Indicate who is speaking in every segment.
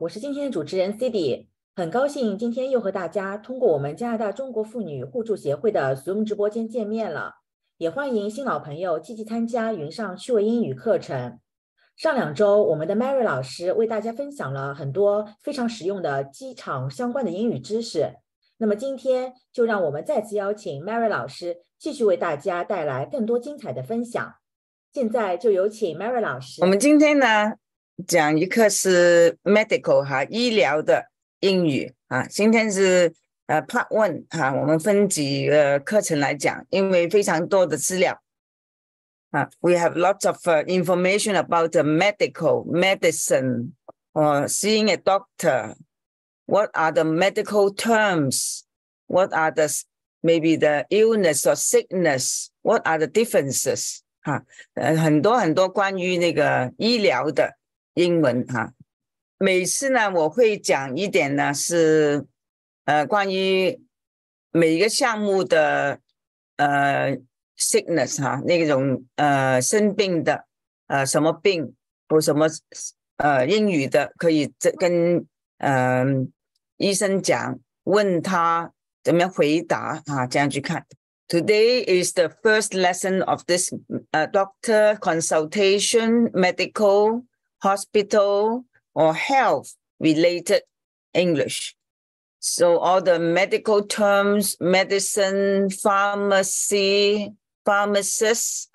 Speaker 1: 我是今天的主持人 Cindy，很高兴今天又和大家通过我们加拿大中国妇女互助协会的 Zoom 直播间见面了，也欢迎新老朋友积极参加云上趣味英语课程。上两周，我们的 Mary 老师为大家分享了很多非常实用的机场相关的英语知识。那么今天就让我们再次邀请 Mary 老师继续为大家带来更多精彩的分享。现在就有请 Mary 老师。我们今天呢？讲一课是 medical 哈，医疗的英语啊。今天是呃 part one 哈，我们分几个课程来讲，因为非常多的资料啊。We have lots of uh, information about the medical medicine or seeing a doctor. What are the medical terms? What are the maybe the illness or sickness? What are the differences? 哈，呃，很多很多关于那个医疗的。英文哈，每次呢我会讲一点呢，是呃关于每一个项目的呃 sickness 哈那种呃生病的呃什么病或什么呃英语的可以跟跟嗯医生讲问他怎么样回答啊这样去看。Today is the first lesson of this 呃 doctor consultation medical. hospital or health related English. So all the medical terms, medicine, pharmacy, pharmacist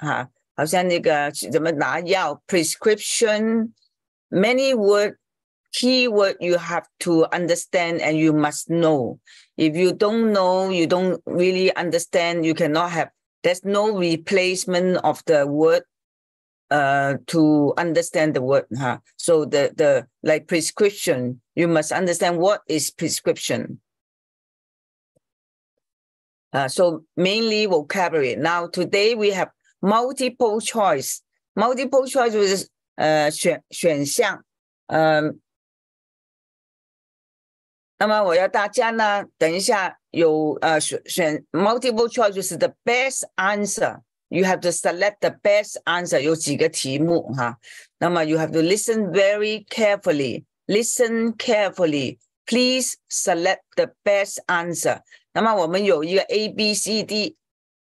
Speaker 1: prescription, many word key word you have to understand and you must know. If you don't know, you don't really understand, you cannot have. There's no replacement of the word uh, to understand the word. Huh? So the the like prescription, you must understand what is prescription. Uh, so mainly vocabulary. Now today we have multiple choice. Multiple choice uh, um, is uh 选选项，嗯、呃，那么我要大家呢，等一下有呃选选 multiple choice 就是 the best answer。You have to select the best answer。有几个题目哈，那么 you have to listen very carefully, listen carefully. Please select the best answer. 那么我们有一个 A B C D，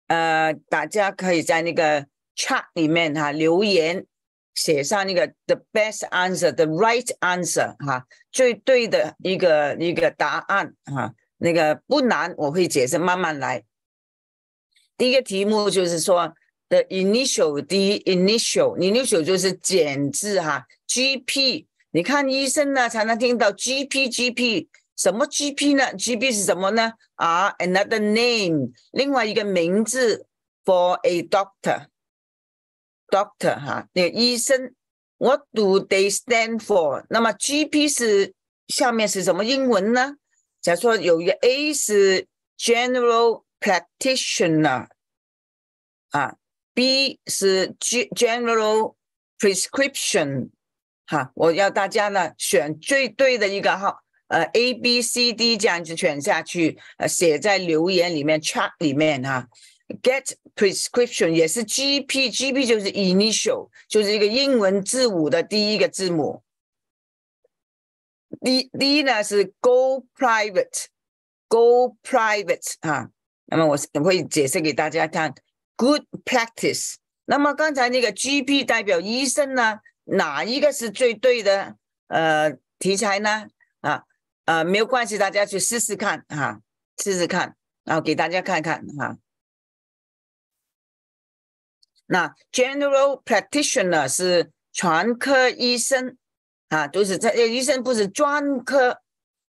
Speaker 1: 呃，大家可以在那个 chat 里面哈留言，写上那个 the best answer, the right answer 哈，最对的一个一个答案哈，那个不难，我会解释，慢慢来。第一个题目就是说 t h e initial d initial，initial 就是简字哈。GP，你看医生呢才能听到 GP，GP 什么 GP 呢？GP 是什么呢？啊，another name，另外一个名字 for a doctor，doctor 哈，那个医生。What do they stand for？那么 GP 是下面是什么英文呢？假如说有一个 A 是 general。practitioner 啊，B 是 general prescription 哈，我要大家呢选最对的一个号，呃 A B C D 这样子选下去，呃写在留言里面 chat 里面哈。Get prescription 也是 GP，GP 就是 initial，就是一个英文字母的第一个字母。第第一呢是 Go private，Go private 啊。那么我会解释给大家看。Good practice。那么刚才那个 GP 代表医生呢？哪一个是最对的？呃，题材呢？啊啊，没有关系，大家去试试看哈，试试看，然后给大家看看哈。那 General practitioner 是全科医生啊，都是这医生不是专科，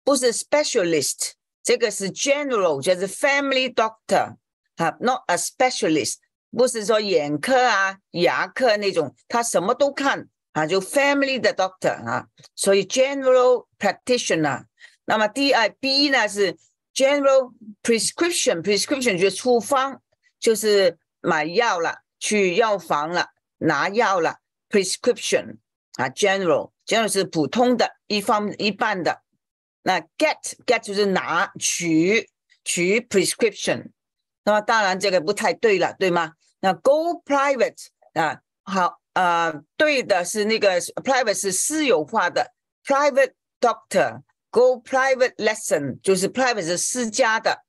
Speaker 1: 不是 specialist。这个是 general，就是 family doctor 啊，not a specialist，不是说眼科啊、牙科那种，他什么都看啊，就 family 的 doctor 啊，所以 general practitioner。那么 d i b 呢是 general prescription，prescription 就是处方，就是买药了，去药房了，拿药了，prescription 啊，general，general 是普通的，一方一半的。那 get get 就是拿取取 prescription，那么当然这个不太对了，对吗？那 go private 啊，好呃，对的是那个 private 是私有化的 private doctor go private lesson 就是 private 是私家的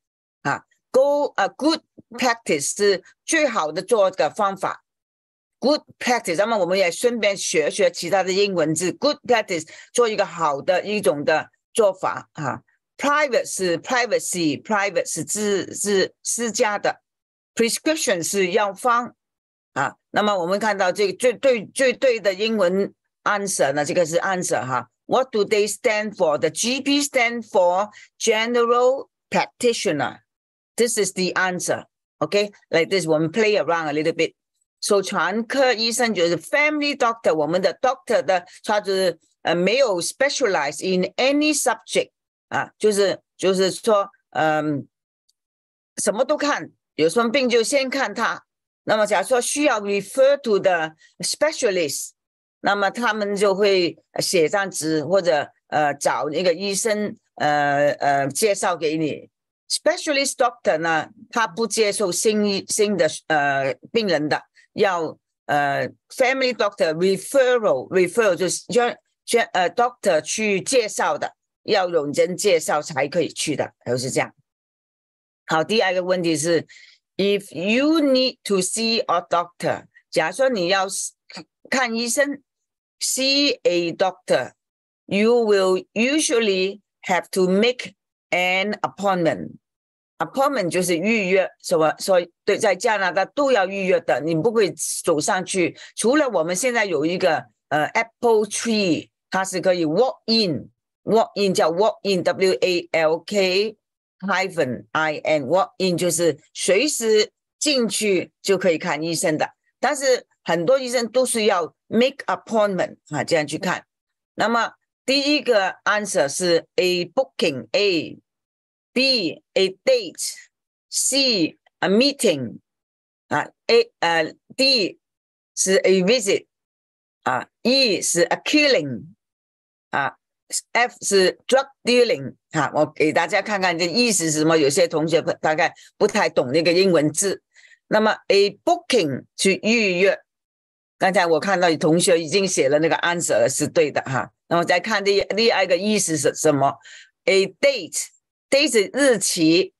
Speaker 1: 啊，go 啊 good practice 是最好的做的方法，good practice。那么我们也顺便学学其他的英文字，good practice 做一个好的一种的。做法啊，private 是 privacy，private 是自是私家的，prescription 是药方啊。那么我们看到这个最对最对的英文 answer 呢，这个是 answer 哈。What do they stand for? The GP stand for general practitioner. This is the answer. Okay, like this, one. play around a little bit. So 全科医生就是 family doctor，我们的 doctor 的，他就是。呃，没有 specialize in any subject 啊，就是就是说，嗯，什么都看，有什么病就先看他。那么，假如说需要 refer to 的 specialist，那么他们就会写张纸或者呃找那个医生呃呃介绍给你。specialist doctor 呢，他不接受新医新的呃病人的，要呃 family doctor referral refer r a l 就是捐呃，doctor 去介绍的，要有人介绍才可以去的，后是这样。好，第二个问题是，if you need to see a doctor，假如说你要看医生，see a doctor，you will usually have to make an appointment。appointment 就是预约，什么？所以对，在加拿大都要预约的，你不会走上去。除了我们现在有一个呃，Apple Tree。它是可以 walk in，walk in 叫 walk in，W A L K hyphen I N walk in 就是随时进去就可以看医生的。但是很多医生都是要 make appointment 啊，这样去看。那么第一个 answer 是 a booking A。B a date, C a meeting，啊，A 呃 D 是 a visit，啊，E 是 a killing，啊，F 是 drug dealing，哈，我给大家看看这意思是什么。有些同学大概不太懂那个英文字，那么 a booking 去预约。刚才我看到有同学已经写了那个 answer 是对的哈，那我再看第第二个意思是什么？a date date 日期，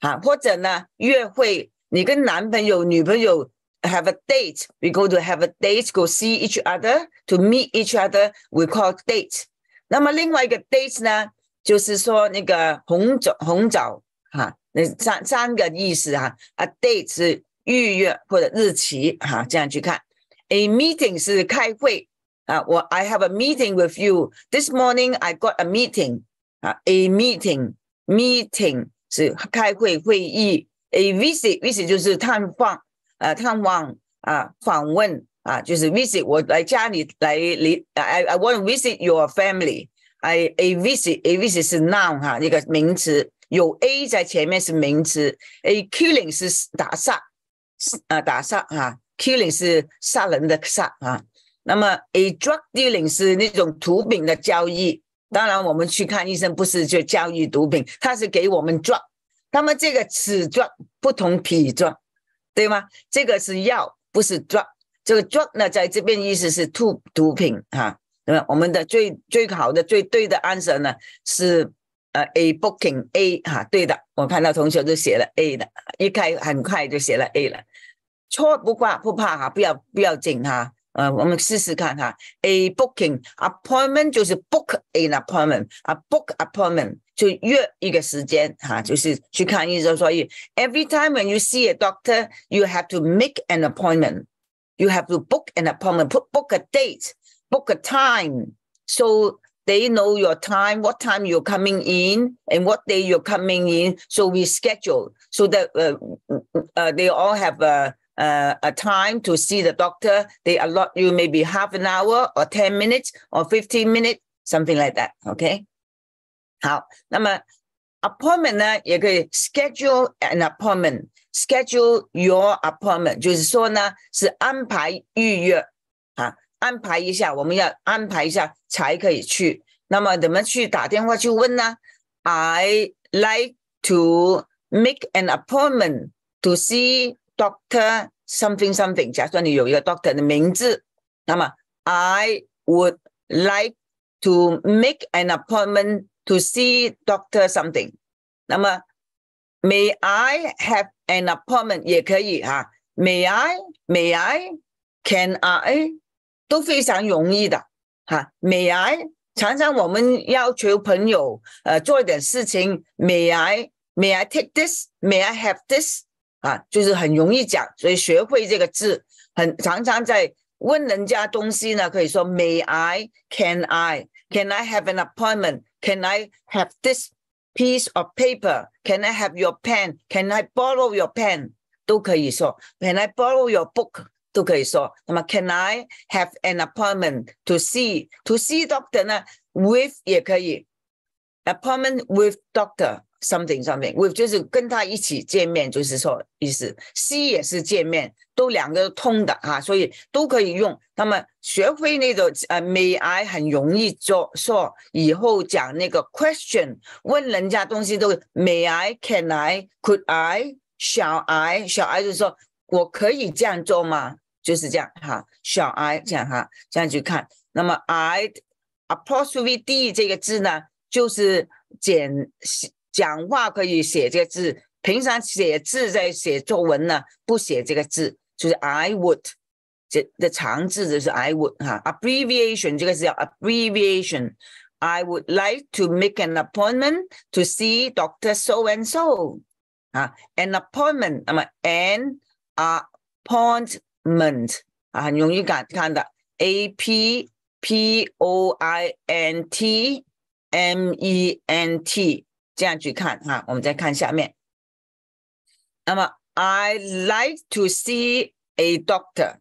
Speaker 1: 啊，或者呢约会，你跟男朋友、女朋友。have a date. We go to have a date, go see each other, to meet each other, we call date。那么另外一个 date 呢，就是说那个红枣红枣哈，那三三个意思哈。啊，date 是预约或者日期哈、啊，这样去看。A meeting 是开会啊，我 I have a meeting with you this morning. I got a meeting 啊，a meeting meeting 是开会会议。A visit visit 就是探访。啊，探望啊，访问啊，就是 visit。我来家里来，你，I I want visit your family。I a visit，a visit 是 noun 哈，一个名词。有 a 在前面是名词。A killing 是打杀，啊，打杀哈。Killing 是杀人的杀啊。那么 a drug dealing 是那种毒品的交易。当然，我们去看医生不是就交易毒品，他是给我们 drug，那么这个齿状不同皮状。对吗？这个是药，不是 drug。这个 drug 呢，在这边意思是毒毒品哈。那么我们的最最好的最对的 answer 呢是呃 A booking A 哈。对的，我看到同学都写了 A 的，一开很快就写了 A 了，错不怕不怕哈，不要不要紧哈。呃，我们试试看哈。A booking appointment 就是 book an appointment，a book appointment 就约一个时间哈，就是去看医生。所以 every time when you see a doctor, you have to make an appointment. You have to book an appointment, put book a date, book a time, so they know your time, what time you're coming in, and what day you're coming in. So we schedule so that uh, uh, they all have a uh, a time to see the doctor. They allot you maybe half an hour or 10 minutes or 15 minutes, something like that. Okay. 好，那么 appointment 呢，也可以 schedule an appointment. Schedule your appointment，就是说呢，是安排预约啊，安排一下，我们要安排一下才可以去。那么怎么去打电话去问呢？I like to make an appointment to see Doctor something something，假设你有一个 Doctor 的名字，那么 I would like to make an appointment to see Doctor something。那么 May I have an appointment 也可以哈，May I? May I 都非常容易的哈，May I。常常我们要求朋友呃做一点事情，May May I take this? May I have this。啊，就是很容易讲，所以学会这个字，很常常在问人家东西呢，可以说 May I? Can I? Can I have an appointment? Can I have this piece of paper? Can I have your pen? Can I borrow your pen? 都可以说 Can I borrow your book？都可以说。那么 Can I have an appointment to see to see doctor 呢？With 也可以 appointment with doctor。something something，我就是跟他一起见面，就是说意思。C 也是见面，都两个通的啊，所以都可以用。那么学会那个呃，may I 很容易做，说以后讲那个 question，问人家东西都 may I can I could I shall I，shall I 就是说我可以这样做吗？就是这样哈，shall I 这样哈，这样去看。那么 I，apostive D 这个字呢，就是简讲话可以写这个字，平常写字在写作文呢，不写这个字，就是 I would，这的长字就是 I would 哈。abbreviation 这个字 abbreviation，I would like to make an appointment to see Doctor So and So，啊，an appointment 那么 a n appointment 啊，很容易看看到，a p p o i n t m e n t。这样去看哈，我们再看下面。那么，I like to see a doctor。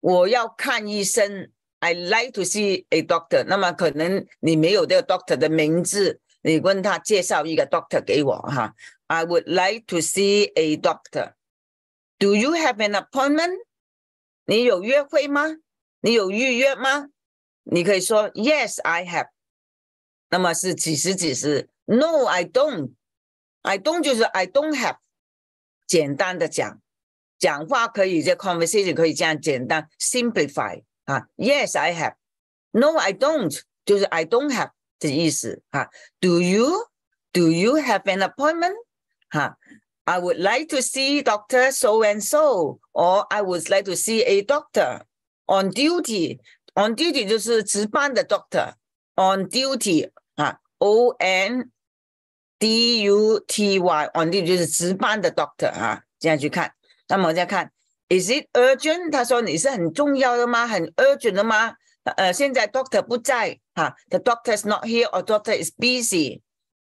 Speaker 1: 我要看医生。I like to see a doctor。那么，可能你没有这个 doctor 的名字，你问他介绍一个 doctor 给我哈。I would like to see a doctor。Do you have an appointment？你有约会吗？你有预约吗？你可以说 Yes, I have。那么是几时几时？No, I don't. I don't 就是 I don't have。简单的讲，讲话可以这 conversation 可以这样简单 simplify 啊。Yes, I have. No, I don't 就是 I don't have 的意思啊。Do you? Do you have an appointment? 哈。I would like to see Dr. So and so, or I would like to see a doctor on duty. On duty 就是值班的 doctor。On duty O N D U T Y on duty 就是值班的 doctor 啊，这样去看。那么我再看，Is it urgent？他说你是很重要的吗？很 urgent 的吗？呃，现在 doctor 不在哈，the doctor is not here or doctor is busy。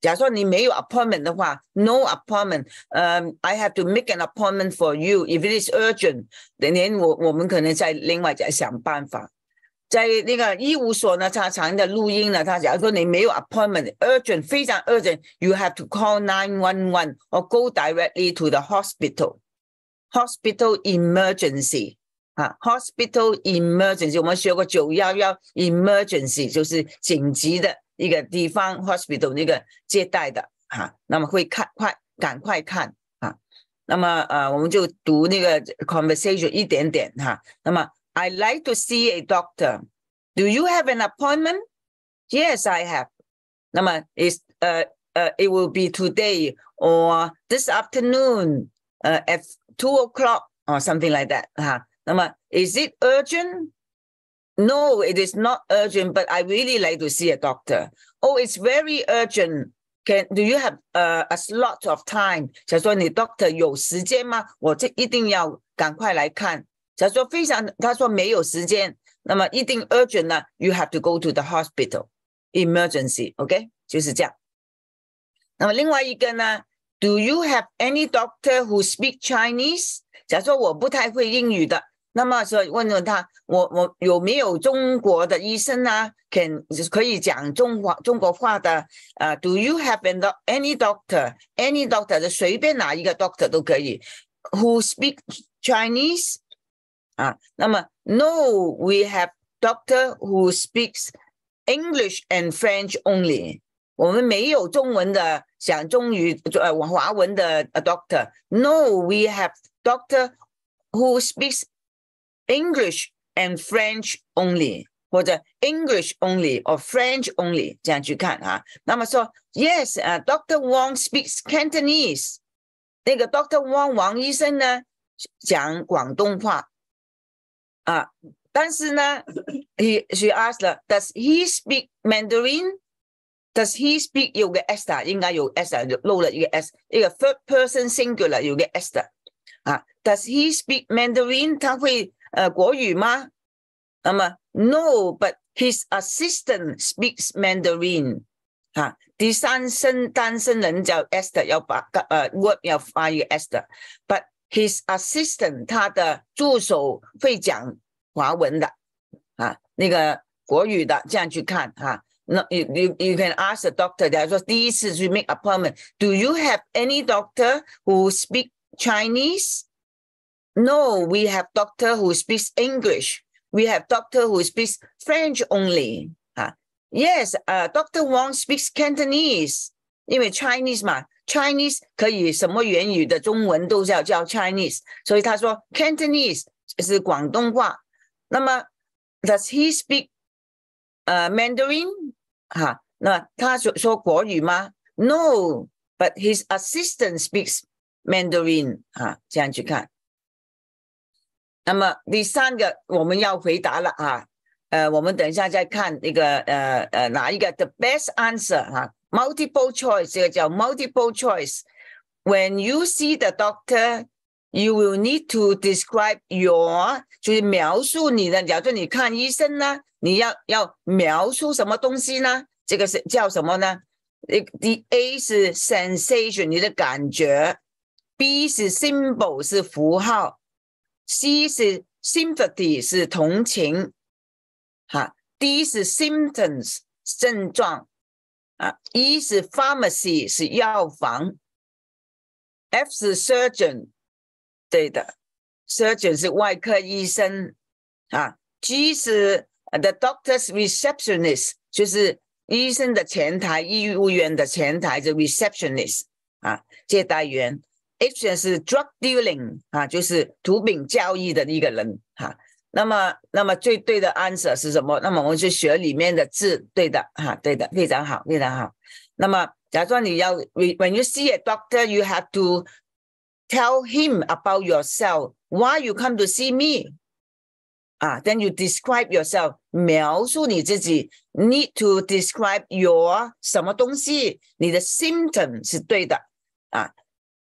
Speaker 1: 假如说你没有 appointment 的话，no appointment，呃、um,，I have to make an appointment for you if it is urgent。等天我我们可能再另外再想办法。在那个医务所呢，他常的录音呢，他如说你没有 appointment，urgent 非常 urgent，you have to call nine one one or go directly to the hospital，hospital emergency 啊，hospital emergency，我们学过九幺幺 emergency 就是紧急的一个地方，hospital 那个接待的啊，那么会看快，赶快看啊，那么啊我们就读那个 conversation 一点点哈，那么。I like to see a doctor. Do you have an appointment? Yes, I have. Nama is uh, uh, It will be today or this afternoon. Uh, at two o'clock or something like that Nama, is it urgent? No, it is not urgent, but I really like to see a doctor. Oh, it's very urgent. Can do you have a a slot of time? time？想说你 doctor 有时间吗？我这一定要赶快来看。假如说非常，他说没有时间，那么一定 urgent 呢，you have to go to the hospital, emergency，OK，就是这样。那么另外一个呢，Do you have any doctor who speak Chinese？假如说我不太会英语的，那么说问问他，我我有没有中国的医生啊，can 可以讲中华中国话的？呃，Do you have any doctor？any doctor 是随便哪一个 doctor 都可以，who speak Chinese？啊，那么 No, we have doctor who speaks English and French only。我们没有中文的，想中语呃华文的 doctor。No, we have doctor who speaks English and French only，或者 English only or French only uh, doctor Wang speaks Cantonese。那个 Doctor Wang 王医生呢，讲广东话。啊，但是呢，he she asked does he speak Mandarin? Does he speak 有個 s 啦，應該有 s 啦，漏了一個 third person singular 有個 s 的啊。Does he speak Mandarin？他會呃國語嗎？那麼 no，but his assistant speaks Mandarin。啊，第三身單身人就 s word 要發一個 s his assistant you, you, you can ask the doctor. 他说第一次去 make appointment. Do you have any doctor who speak Chinese? No, we have doctor who speaks English. We have doctor who speaks French only. 啊、uh,，Yes, uh, Doctor Wang speaks Cantonese. 因为 Chinese 嘛，Chinese 可以什么源语的中文都叫叫 Chinese，所以他说 Cantonese 是广东话。那么 Does he speak 呃 Mandarin？哈，那他说说国语吗？No，but his assistant speaks Mandarin。啊，这样去看。那么第三个我们要回答了啊，呃，我们等一下再看那个呃呃哪一个 The best answer？哈。Multiple choice 这个叫 Multiple choice。When you see the doctor, you will need to describe your 就是描述你的，假如你看医生呢，你要要描述什么东西呢？这个是叫什么呢？A 是 sensation 你的感觉，B 是 symbol 是符号，C 是 sympathy 是同情，哈，D 是 symptoms 症状。啊，一是 pharmacy 是药房，F 是 surgeon，对的，surgeon 是外科医生。啊，G 是 the doctor's receptionist，就是医生的前台、医务院员的前台，就 receptionist 啊，接待员。H 是 drug dealing，啊，就是毒品交易的一个人，哈。那么，那么最对的 answer 是什么？那么我们就学里面的字，对的，哈，对的，非常好，非常好。那么，假说你要，When you see a doctor, you have to tell him about yourself. Why you come to see me? 啊，then you describe yourself，描述你自己，need to describe your 什么东西，你的 symptom 是对的，啊。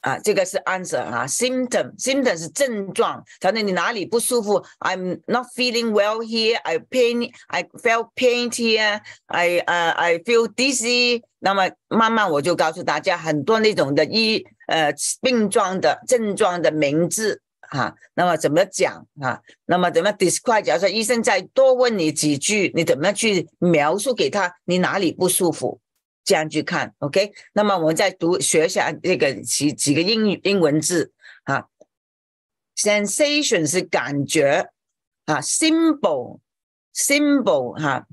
Speaker 1: 啊，这个是 answer 啊，symptom，symptom 是症状。反正你哪里不舒服？I'm not feeling well here. I pain. I feel pain here. I 呃，I feel dizzy. 那么，慢慢我就告诉大家很多那种的医呃病状的症状的名字啊。那么怎么讲啊？那么怎么 describe？假如说医生再多问你几句，你怎么样去描述给他？你哪里不舒服？这样去看，OK。那么我们再读学一下这个几几个英英文字啊。Sensation 是感觉啊。Symbol，symbol 哈。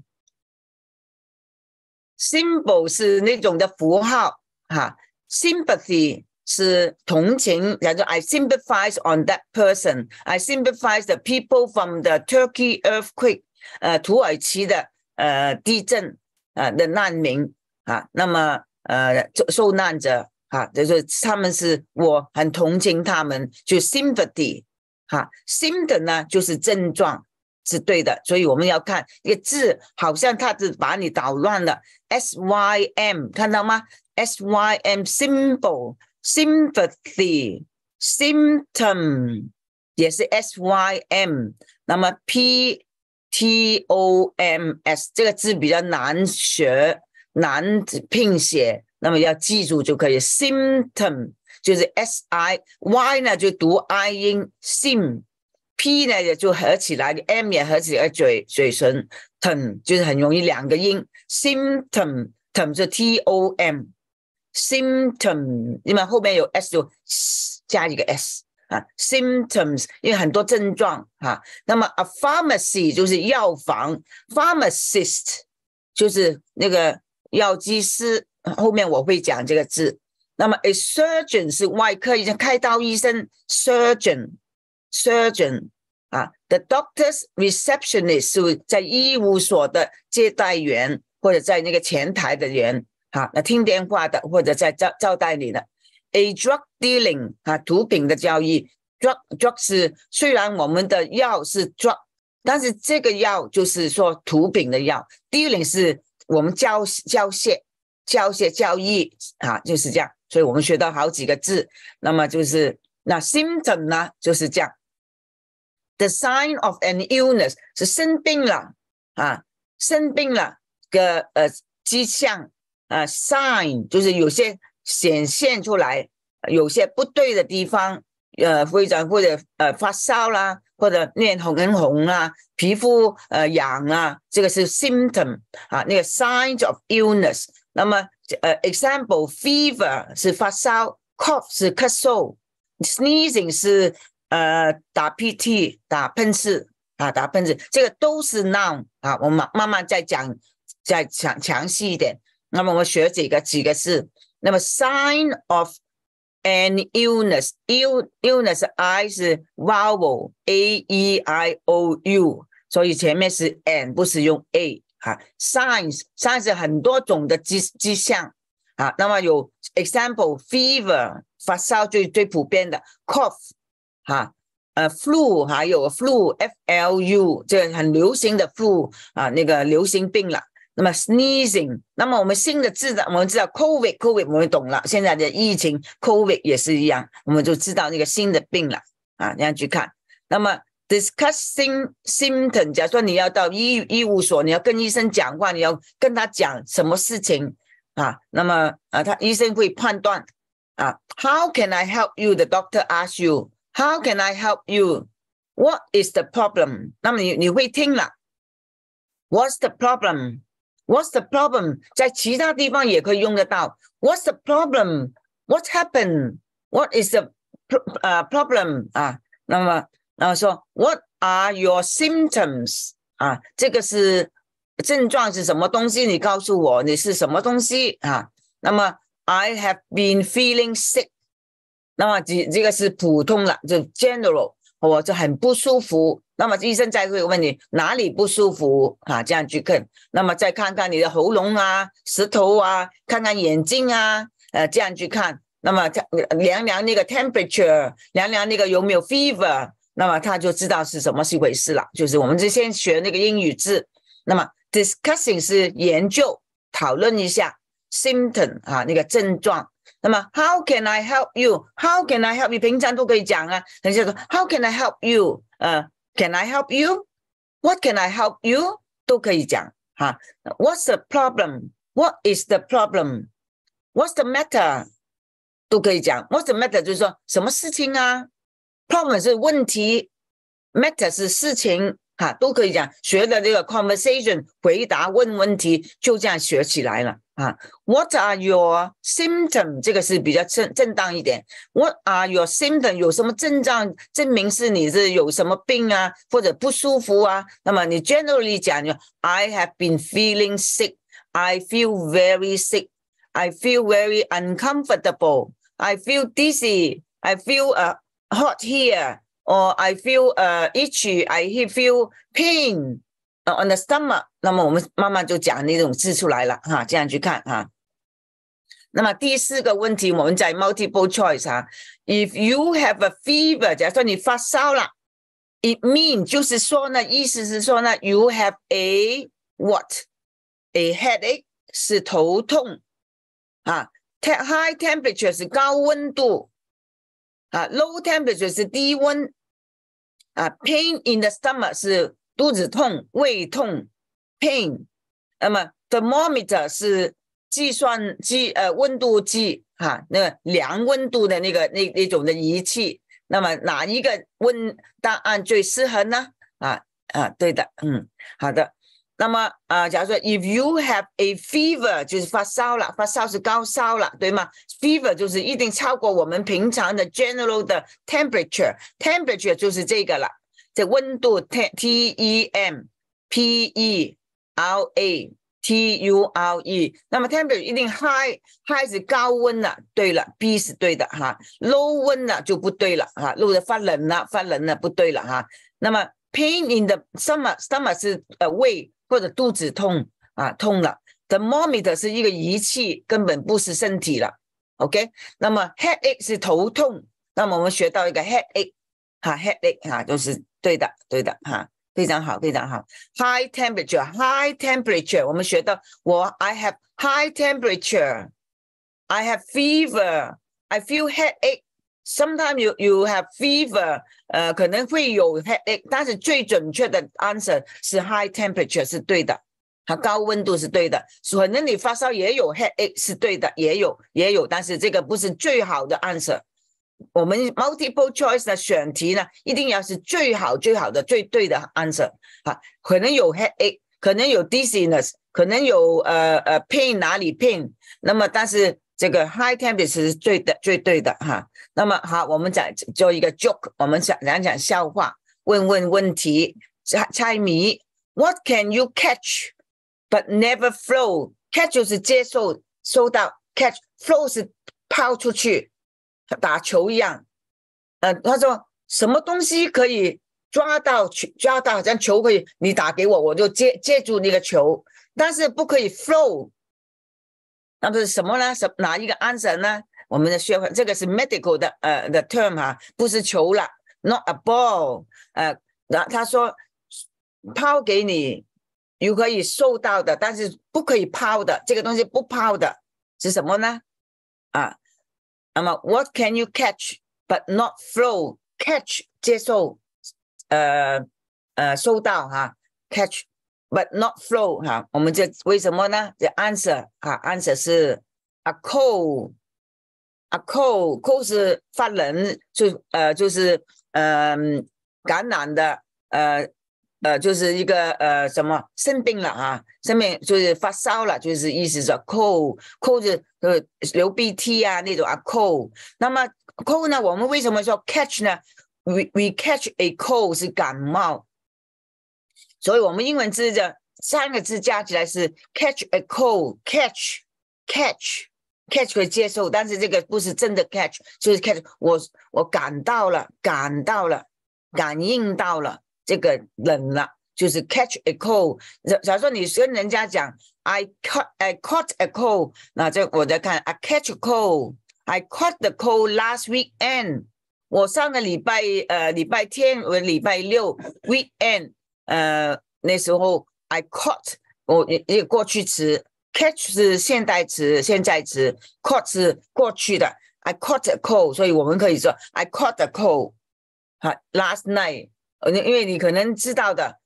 Speaker 1: Symbol 是那种的符号哈。Sympathy 是同情，叫做 I sympathize on that person. I sympathize the people from the Turkey earthquake，呃，土耳其的呃地震呃的难民。啊，那么呃，受受难者啊，就是他们是我很同情他们，就 sympathy 哈，sym 的呢就是症状是对的，所以我们要看一个字，好像它是把你捣乱了 s y m 看到吗 s y m s y m p o l s y m p a t h y s y m p t o m 也是 sym，那么 p t o m s 这个字比较难学。难拼写，那么要记住就可以。symptom 就是 s i y 呢，就读 i 音。sym p 呢也就合起来，m 也合起来，嘴嘴唇。t n 就是很容易两个音，symptom，t n 是 t o m s y m p t o m 因为后面有 s 就加一个 s 啊，symptoms 因为很多症状啊。那么 a pharmacy 就是药房，pharmacist 就是那个。药剂师后面我会讲这个字。那么，a surgeon 是外科医生、开刀医生，surgeon，surgeon 啊。The doctor's receptionist 是在医务所的接待员，或者在那个前台的人啊，那听电话的或者在招招待你的。A drug dealing 啊，毒品的交易，drug drug 是虽然我们的药是 drug，但是这个药就是说毒品的药，dealing 是。我们教教学教学教育啊，就是这样。所以我们学到好几个字。那么就是那 symptom 呢，就是这样。The sign of an illness 是生病了啊，生病了的呃迹象呃 sign 就是有些显现出来，有些不对的地方呃，非常或者呃发烧啦。或者面红很红啊，皮肤呃痒啊，这个是 symptom 啊，那个 signs of illness。那么呃，example fever 是发烧，cough 是咳嗽，sneezing 是呃打鼻涕、打喷嚏啊，打喷嚏，这个都是 noun 啊。我们慢慢再讲，再讲详细一点。那么我们学几个几个字，那么 sign of and illness. Ill, illness I 是 vowel a e i o u，所以前面是 n，不是用 a 啊。signs signs 很多种的迹迹象啊，那么有 example fever 发烧最最普遍的 cough 哈、啊，呃 flu 还有 flu f l u 这很流行的 flu 啊那个流行病了。那么 sneezing，那么我们新的知道，我们知道 covid，covid 我们懂了，现在的疫情 covid 也是一样，我们就知道那个新的病了啊，这样去看。那么 discussing symptom，假说你要到医医务所，你要跟医生讲话，你要跟他讲什么事情啊？那么啊，他医生会判断啊。How can I help you？The doctor a s k you. How can I help you？What is the problem？那么你你会听了，What's the problem？What's the problem？在其他地方也可以用得到。What's the problem？What s happened？What is the 呃 problem 啊？那么然后说 What are your symptoms 啊？这个是症状是什么东西？你告诉我，你是什么东西啊？那么 I have been feeling sick。那么这这个是普通了，就 general。我就很不舒服，那么医生再会问你哪里不舒服啊？这样去看，那么再看看你的喉咙啊、舌头啊，看看眼睛啊，呃，这样去看，那么量量那个 temperature，量量那个有没有 fever，那么他就知道是什么一回事了。就是我们就先学那个英语字，那么 discussing 是研究讨论一下 symptom 啊那个症状。那么，How can I help you? How can I help you? 平常都可以讲啊。人家说，How can I help you? 呃，Can I help you? What can I help you? 都可以讲。哈，What's the problem? What is the problem? What's the matter? 都可以讲。What's the matter? 就是说，什么事情啊？Problem 是问题，matter 是事情，哈，都可以讲。学的这个 conversation，回答问问题就这样学起来了。啊，What are your symptom？这个是比较正正当一点。What are your symptom？有什么症状证明是你是有什么病啊，或者不舒服啊？那么你 generally 讲就 I have been feeling sick. I feel very sick. I feel very uncomfortable. I feel dizzy. I feel uh hot here, or I feel uh itchy. I feel pain. On the stomach，那么我们慢慢就讲那种字出来了哈，这样去看哈。那么第四个问题，我们在 multiple choice 哈。If you have a fever，假设你发烧了，It m e a n 就是说呢，意思是说呢，You have a what？A headache 是头痛啊。High t e m p e r a t u r e 是高温度啊。Low t e m p e r a t u r e 是低温啊。Pain in the stomach 是肚子痛、胃痛，pain。那么 thermometer 是计算机呃温度计哈，那个量温度的那个那那种的仪器。那么哪一个温档案最适合呢？啊啊，对的，嗯，好的。那么啊，假如说 if you have a fever 就是发烧了，发烧是高烧了，对吗？Fever 就是一定超过我们平常的 general 的 temperature，temperature 就是这个了。这温度 T T E M P E R A T U R E，那么 temperature 一定 high high 是高温了，对了，B 是对的哈。low 温了就不对了哈，low 的发冷了，发冷了不对了哈。那么 pain in the summer，summer 是呃胃或者肚子痛啊，痛了。The monitor 是一个仪器，根本不是身体了。OK，那么 headache 是头痛，那么我们学到一个 headache，哈 headache 哈就是。对的，对的，哈，非常好，非常好。High temperature，high temperature，我们学到我，I have high temperature，I have fever，I feel headache。Sometimes you you have fever，呃，可能会有 headache，但是最准确的 answer 是 high temperature 是对的，它高温度是对的。所以，可能你发烧也有 headache 是对的，也有也有，但是这个不是最好的 answer。我们 multiple choice 的选题呢，一定要是最好最好的最对的 answer 啊，可能有 head A，可能有 d i s e s s 可能有呃呃 pain 哪里 pain，那么但是这个 high temperature 是最的最对的哈。那么好，我们讲做一个 joke，我们讲讲讲笑话，问问问题，猜猜谜。What can you catch but never f l o w Catch 就是接受收到，catch f l o w 是抛出去。打球一样，呃，他说什么东西可以抓到球？抓到好像球可以，你打给我，我就接接住那个球，但是不可以 f l o w 那是什么呢？什哪一个 answer 呢？我们的学会这个是 medical 的呃的 term 哈，不是球了，not a ball。呃，那他说抛给你，可以受到的，但是不可以抛的，这个东西不抛的是什么呢？啊？i what can you catch but not throw? Catch 接受，呃呃收到哈，catch but not throw 哈，我们这为什么呢？The answer 啊，answer 是 a call。啊，cold cold 是发冷，就呃就是嗯、呃、感染的，呃呃，就是一个呃，什么生病了啊？生病就是发烧了，就是意思说，cold，cold 是呃流鼻涕啊那种啊，cold。那么 cold 呢？我们为什么说 catch 呢？We we catch a cold 是感冒，所以我们英文字的三个字加起来是 catch a cold，catch，catch，catch 会接受，但是这个不是真的 catch，就是 catch，我我感到了，感到了，感应到了。这个冷了，就是 catch a cold。假假说你跟人家讲，I caught a cold。那这我在看，I catch a cold。I caught the cold last weekend。我上个礼拜呃礼拜天我礼拜六 weekend 呃那时候 I caught 我个过去词 catch 是现代词，现在词 caught 是过去的。I caught a cold，所以我们可以说 I caught a cold。好，last night。呃，因为你可能知道的，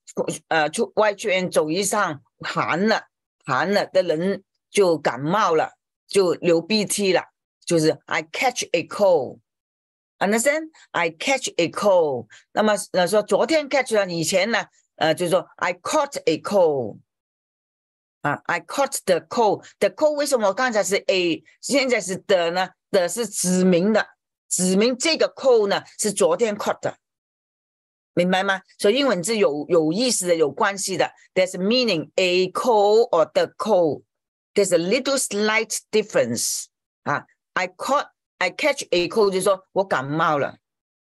Speaker 1: 呃，出外圈走一上，寒了，寒了的人就感冒了，就流鼻涕了，就是 I catch a cold，understand？I catch a cold。那么呃，说昨天 catch 了，以前呢，呃，就是说 I caught a cold，啊，I caught the cold。the cold 为什么刚才是 a，现在是的呢？的是指明的，指明这个 cold 呢是昨天 caught 的。明白吗？所以英文字有有意思的、有关系的。There's a meaning, a cold or the cold. There's a little slight difference. 啊，I caught, I catch a cold，就是说我感冒了。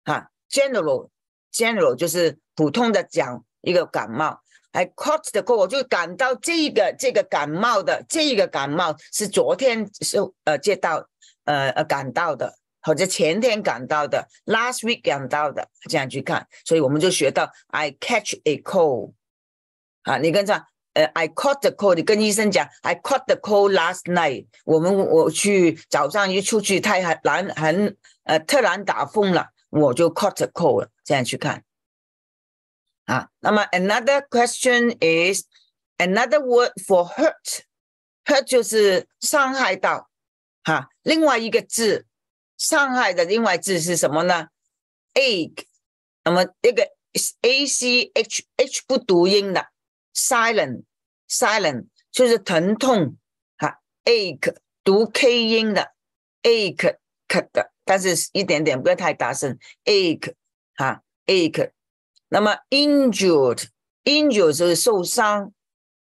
Speaker 1: 啊，general, general 就是普通的讲一个感冒。I caught the cold，我就感到这个这个感冒的这个感冒是昨天是呃接到呃呃感到的。好在前天赶到的，last week 赶到的，这样去看，所以我们就学到 I catch a c o l d 啊，你跟上，呃，I caught the c o l d 你跟医生讲，I caught the c o l d last night。我们我去早上一出去，太冷，很呃，特然打风了，我就 caught the c o l d 了，这样去看。啊，那么 another question is another word for hurt。hurt 就是伤害到，哈，另外一个字。上海的另外字是什么呢？ache，那么这个 a c h h 不读音的，silent silent 就是疼痛，哈，ache 读 k 音的，ache 咳的，但是一点点，不要太大声，ache 哈 ache，那么 injured injured 就是受伤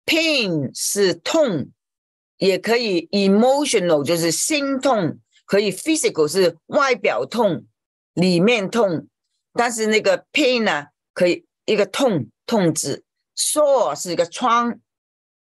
Speaker 1: ，pain 是痛，也可以 emotional 就是心痛。可以 physical 是外表痛，里面痛，但是那个 pain 呢？可以一个痛痛字 s r e 是一个疮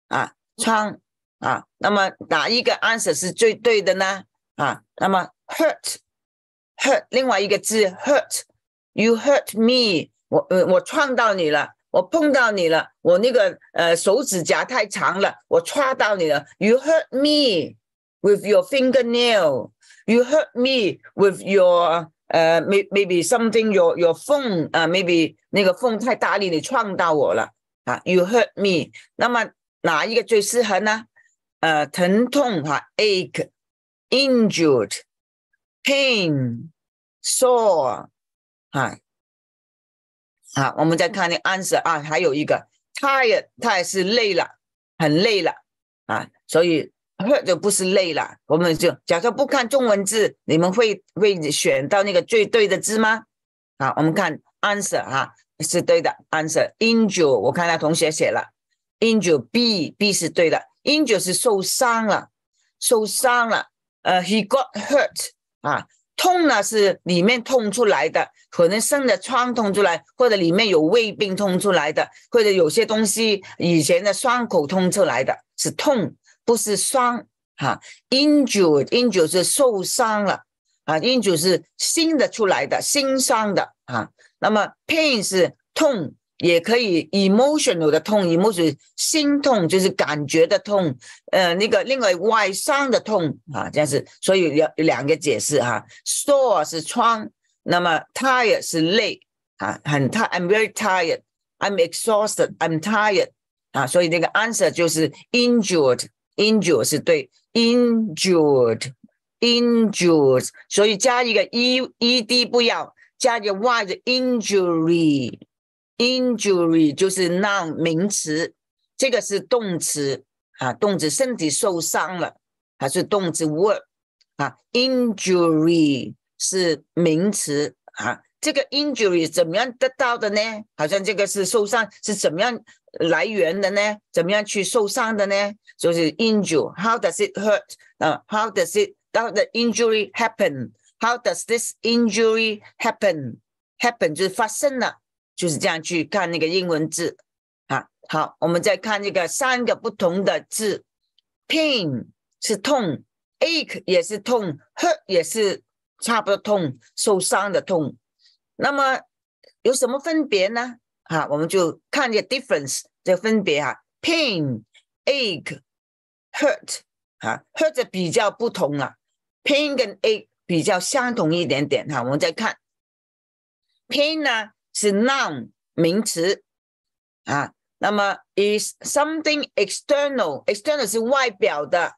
Speaker 1: 啊疮啊。那么哪一个 answer 是最对的呢？啊，那么 hurt，hurt 另外一个字 hurt，you hurt me，我呃我撞到你了，我碰到你了，我那个呃手指甲太长了，我戳到你了，you hurt me with your fingernail。You hurt me with your 呃，maybe something your your phone 啊，maybe 那个 phone 太大力，你撞到我了啊。You hurt me。那么哪一个最适合呢？呃，疼痛哈，ache，injured，pain，sore 啊。好，我们再看那 answer 啊，还有一个 tired，他也是累了，很累了啊，所以。就不是累了。我们就假设不看中文字，你们会会选到那个最对的字吗？啊，我们看 answer 哈，是对的。answer injure，我看到同学写了 injure b b 是对的。injure 是受伤了，受伤了。呃，he got hurt 啊，痛呢是里面痛出来的，可能生的疮痛出来，或者里面有胃病痛出来的，或者有些东西以前的伤口痛出来的，是痛。不是伤哈，injured，injured 是受伤了啊，injured 是新的出来的新伤的啊。那么 pain 是痛，也可以 emotional 的痛，emotional 心痛就是感觉的痛，呃，那个另外外伤的痛啊，这样子，所以有两个解释哈。sore 是疮，那么 tired 是累啊，很 tired，I'm very tired，I'm exhausted，I'm tired 啊，所以那个 answer 就是 injured。i n j u r e 是对 injured, injured，所以加一个 e e d 不要，加一个 y 的 injury, injury 就是 noun 名词，这个是动词啊，动词身体受伤了，还是动词 word 啊？injury 是名词啊，这个 injury 怎么样得到的呢？好像这个是受伤，是怎么样？来源的呢？怎么样去受伤的呢？就是 injury。How does it hurt？啊，How does it？How the injury happen？How does this injury happen？happen 就是发生了，就是这样去看那个英文字啊。好，我们再看这个三个不同的字：pain 是痛，ache 也是痛，hurt 也是差不多痛，受伤的痛。那么有什么分别呢？啊，我们就看这 difference 这分别哈，pain，ache，hurt，啊，h u r t 比较不同了，pain 跟 ache 比较相同一点点哈，我们再看，pain 呢是 noun 名词啊，那么 is something external，external 是外表的，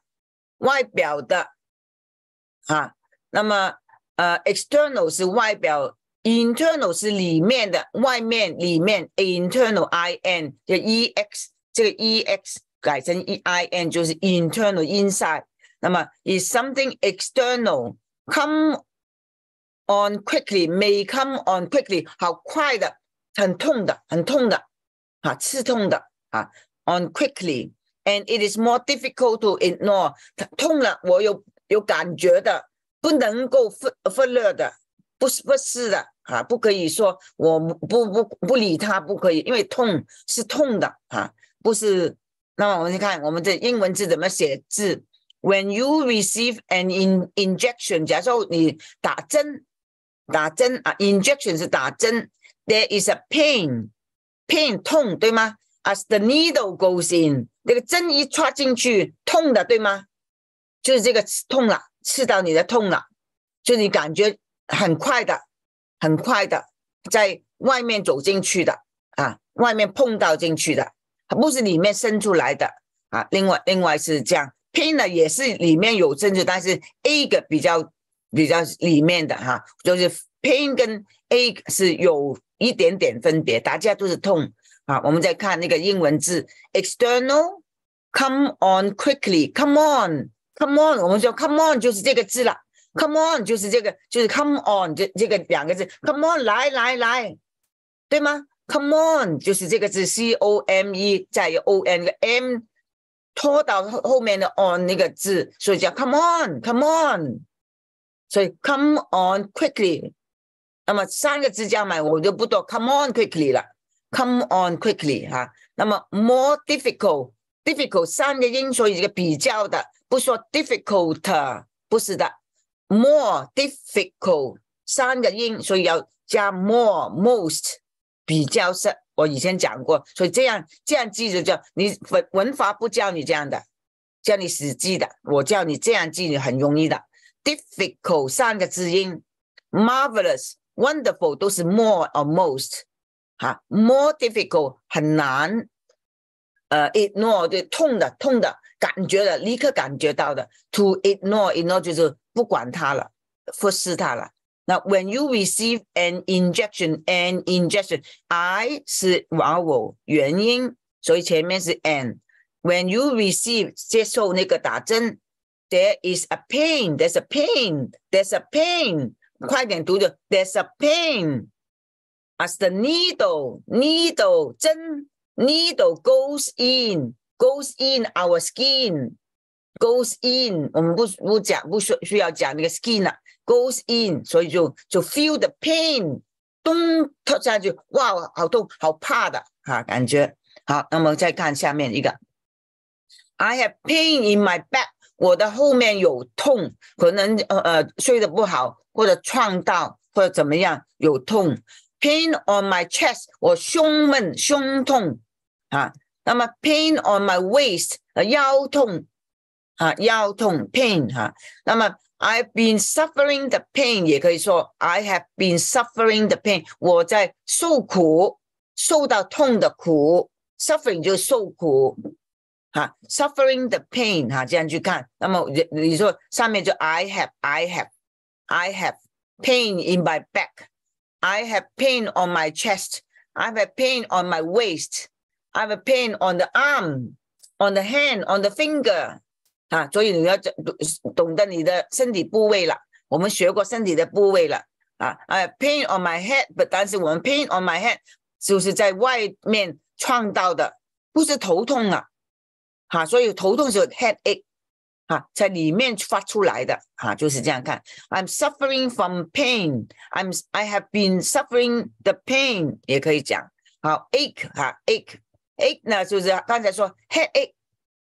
Speaker 1: 外表的，啊，那么呃 external 是外表。internal 是里面的，外面里面 internal i n 的 e x 这个 e x 改成 e i n 就是 internal inside。那么 is something external come on quickly may come on quickly 好快的，很痛的，很痛的，啊，刺痛的啊，on quickly and it is more difficult to ignore 啊，不可以说我不不不理他，不可以，因为痛是痛的啊，不是。那么我们看我们的英文字怎么写字。When you receive an injection，i n 假说你打针，打针啊，injection 是打针。There is a pain，pain 痛，对吗？As the needle goes in，那个针一插进去，痛的，对吗？就是这个刺痛了，刺到你的痛了，就你感觉很快的。很快的，在外面走进去的啊，外面碰到进去的，不是里面伸出来的啊。另外，另外是这样，pain 呢也是里面有伸出，但是 a 个比较比较里面的哈，就是 pain 跟 a 是有一点点分别，大家都是痛啊。我们再看那个英文字，external，come on quickly，come on，come on，我们说 come on 就是这个字了。Come on，就是这个，就是 Come on 这这个两个字，Come on 来来来，对吗？Come on 就是这个字，C O M E 再有 O N 个 M 拖到后面的 On 那个字，所以叫 Come on，Come on，所以 Come on quickly。那么三个字加满我就不多，Come on quickly 了，Come on quickly 哈。那么 More difficult，difficult 三个音，所以这个比较的，不说 difficult，不是的。More difficult，三个音，所以要加 more，most 比较是，我以前讲过，所以这样这样记就叫你文文法不教你这样的，叫你死记的，我叫你这样记，你很容易的。difficult 三个字音 m a r v e l o u s w o n d e r f u l 都是 more or most，哈 m o r e difficult 很难，呃 i g no r e 对痛的痛的。感觉的，立刻感觉到的。To ignore ignore 就是不管它了，忽视它了。那 When you receive an injection, an injection, I 是玩偶原因，所以前面是 an。When you receive 接受那个打针，there is a pain, there's a pain, there's a There's a pain。As the needle, needle needle goes in。goes in our skin, goes in. 我们不不讲，不需需要讲那个 skin 啊 goes in, 所以就就 feel the pain. 咚，掉下去，哇，好痛，好怕的啊，感觉。好，那么再看下面一个 I have pain in my back. 我的后面有痛，可能呃呃睡得不好，或者撞到，或者怎么样有痛 pain on my chest. 我胸闷，胸痛啊。pain on my waist pain pain I have been suffering the pain I have been suffering the pain，我在受苦，受到痛的苦，suffering suffering the pain 哈，这样去看。那么你说上面就 I have I have I have pain in my back，I have pain on my chest，I have pain on my waist。I have a pain on the arm, on the hand, on the finger. pain on my head，但是我们 pain on my head 就是在外面创造的，不是头痛啊。哈、啊，所以头痛是 headache。啊，在里面发出来的啊，就是这样看。I'm suffering from pain. I'm I have been suffering the pain，也可以讲。好，ache 哈，ache 哎，那就是刚才说，嘿哎，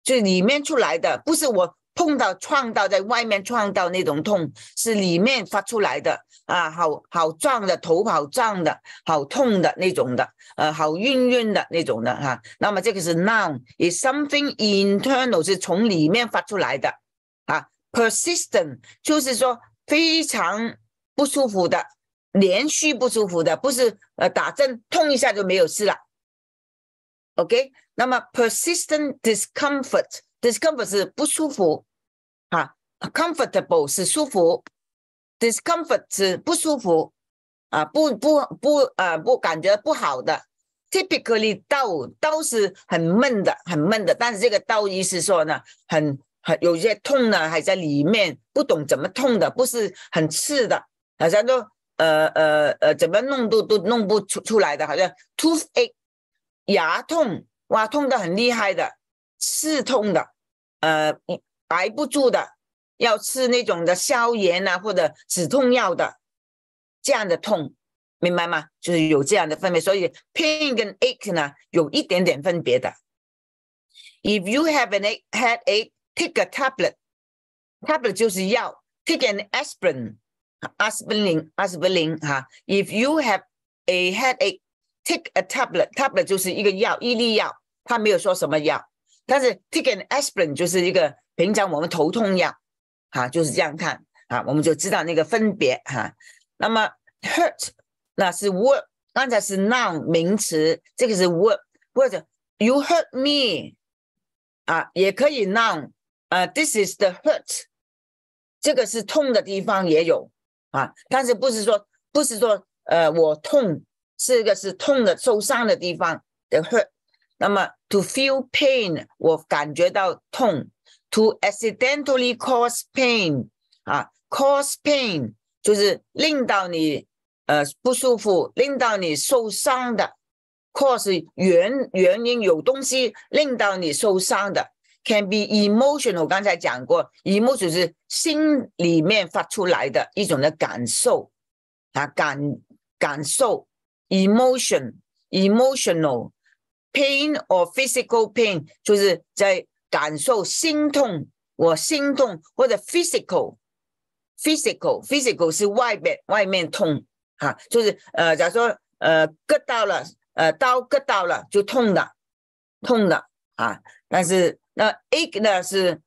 Speaker 1: 就是里面出来的，不是我碰到、撞到，在外面撞到那种痛，是里面发出来的啊，好好胀的，头好胀的，好痛的那种的，呃，好晕晕的那种的哈。那么这个是 non，is something internal，是从里面发出来的啊。persistent 就是说非常不舒服的，连续不舒服的，不是呃打针痛一下就没有事了。OK，那么 persistent discomfort，discomfort 是不舒服，哈，comfortable 是舒服，discomfort 是不舒服，啊，不不不啊，不感觉不好的，typically 刀刀是很闷的，很闷的，但是这个刀意思说呢，很很有些痛呢，还在里面，不懂怎么痛的，不是很刺的，好像都呃呃呃怎么弄都都弄不出出来的，好像 toothache。牙痛哇，痛的很厉害的，刺痛的，呃，挨不住的，要吃那种的消炎呐或者止痛药的，这样的痛，明白吗？就是有这样的分别，所以 pain 跟 ache 呢有一点点分别的。If you have an ache, head ache, take a tablet. Tablet 就是药，take an aspirin, aspirin, aspirin. 哈，If you have a head ache. Take a tablet，tablet 就是一个药，一粒药，他没有说什么药。但是 take an aspirin 就是一个平常我们头痛药，哈，就是这样看啊，我们就知道那个分别哈。那么 hurt，那是 w e r e 刚才是 noun 名词，这个是 w e r e 或者 you hurt me 啊，也可以 noun 啊。This is the hurt，这个是痛的地方也有啊，但是不是说不是说呃我痛。这个是痛的受伤的地方的 hurt，那么 to feel pain 我感觉到痛，to accidentally cause pain 啊 cause pain 就是令到你呃不舒服，令到你受伤的 cause 原原因有东西令到你受伤的 can be emotion 我刚才讲过 emotion 是心里面发出来的一种的感受啊感感受。emotion, emotional, pain or physical pain，就是在感受心痛我心痛，或者 physical, physical, physical 是外边外面痛，哈，就是呃，假如说呃割到了，呃刀割到了就痛的，痛的啊。但是那 ache 呢是，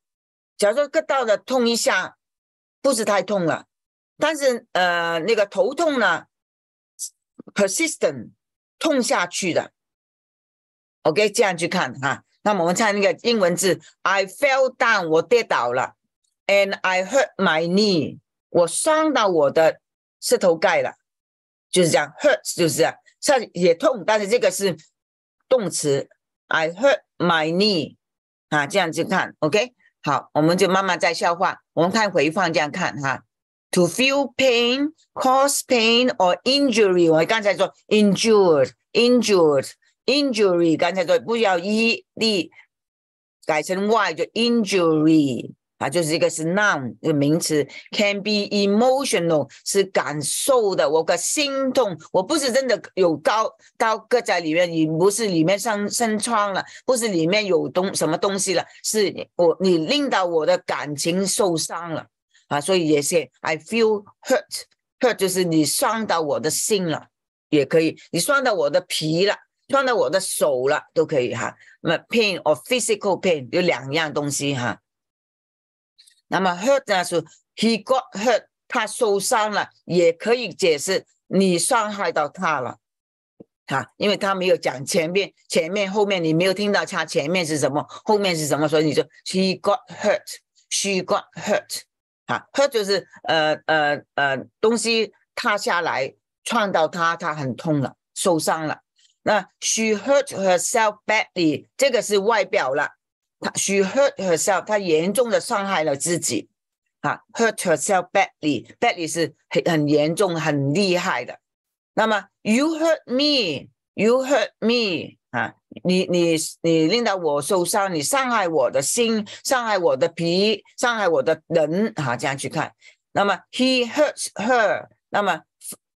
Speaker 1: 假如说割到了痛一下，不是太痛了，但是呃那个头痛呢？Persistent，痛下去的。OK，这样去看哈。那么我们看那个英文字，I fell down，我跌倒了，and I hurt my knee，我伤到我的膝头盖了，就是这样，hurt 就是这样，也痛，但是这个是动词，I hurt my knee，啊，这样去看，OK，好，我们就慢慢再消化。我们看回放，这样看哈。To feel pain, cause pain or injury. 我刚才说 injured, injured, injury. 刚才说不要 e d, 改成 y 就 injury 啊，就是一个是 noun，一个名词。Can be emotional 是感受的。我个心痛，我不是真的有刀刀割在里面，你不是里面生生疮了，不是里面有东什么东西了，是我你令到我的感情受伤了。啊，所以也是 "I feel hurt，hurt 就是你伤到我的心了，也可以，你伤到我的皮了，伤到我的手了，都可以哈。那么 pain or physical pain 有两样东西哈。那么 hurt 呢是 He got hurt，他受伤了，也可以解释你伤害到他了，哈，因为他没有讲前面，前面后面你没有听到他前面是什么，后面是什么，所以你说 He got hurt，She got hurt。啊，或就是呃呃呃，东西塌下来撞到他，他很痛了，受伤了。那 she hurt herself badly，这个是外表了。她 she hurt herself，她严重的伤害了自己。啊，hurt herself badly，badly 是很很严重、很厉害的。那么 you hurt me，you hurt me，啊。你你你令到我受伤，你伤害我的心，伤害我的皮，伤害我的人，哈，这样去看。那么 he hurts her，那么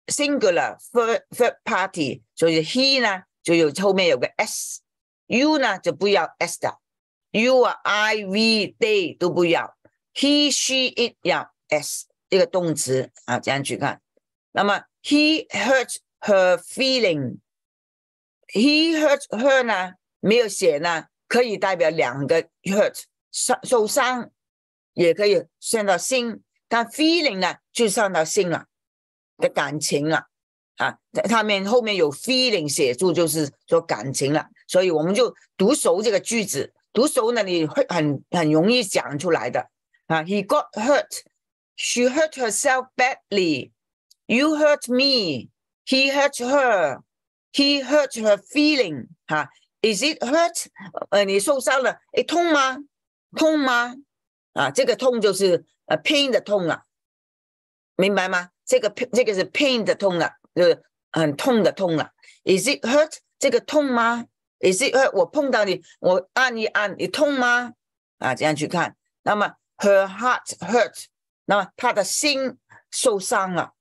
Speaker 1: singular third third party，所以 he 呢就有后面有个 s，you 呢就不要 s 的，you、i、v、they 都不要，he、she、it 要 s，一个动词啊，这样去看。那么 he hurts her feeling。He hurt her 呢？没有写呢，可以代表两个 hurt 受受伤，也可以算到心。但 feeling 呢，就算到心了的感情了啊。他们后面有 feeling 写住，就是说感情了。所以我们就读熟这个句子，读熟呢，你会很很容易讲出来的啊。He got hurt. She hurt herself badly. You hurt me. He hurt her. He hurts her feeling. 哈，Is it hurt？呃，你受伤了，痛吗？痛吗？啊，这个痛就是呃，pain 的痛了，明白吗？这个这个是 pain 的痛了，就是很痛的痛了。Is it hurt？这个痛吗？Is it hurt？我碰到你，我按一按，你痛吗？啊，这样去看。那么，her heart hurt。那么，她的心受伤了，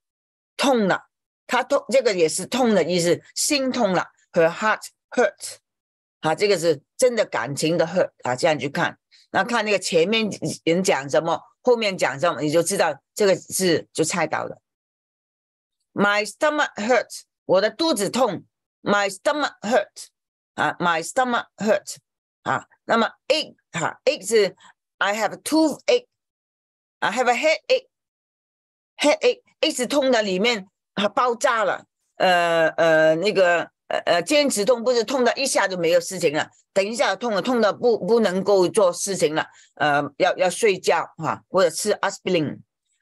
Speaker 1: 痛了。他痛，这个也是痛的意思，心痛了。Her heart h u r t 啊，这个是真的感情的 hurt，啊，这样去看。那看那个前面人讲什么，后面讲什么，你就知道这个字就猜到了。My stomach h u r t 我的肚子痛。My stomach h u r t 啊，My stomach h u r t 啊。那么，ache，哈，ache 是，I have two ache，I have a head ache，head ache，ache 是痛的里面。它爆炸了，呃呃，那个呃呃，坚持痛不是痛到一下就没有事情了，等一下痛了，痛到不不能够做事情了，呃，要要睡觉哈，或者吃阿司匹林。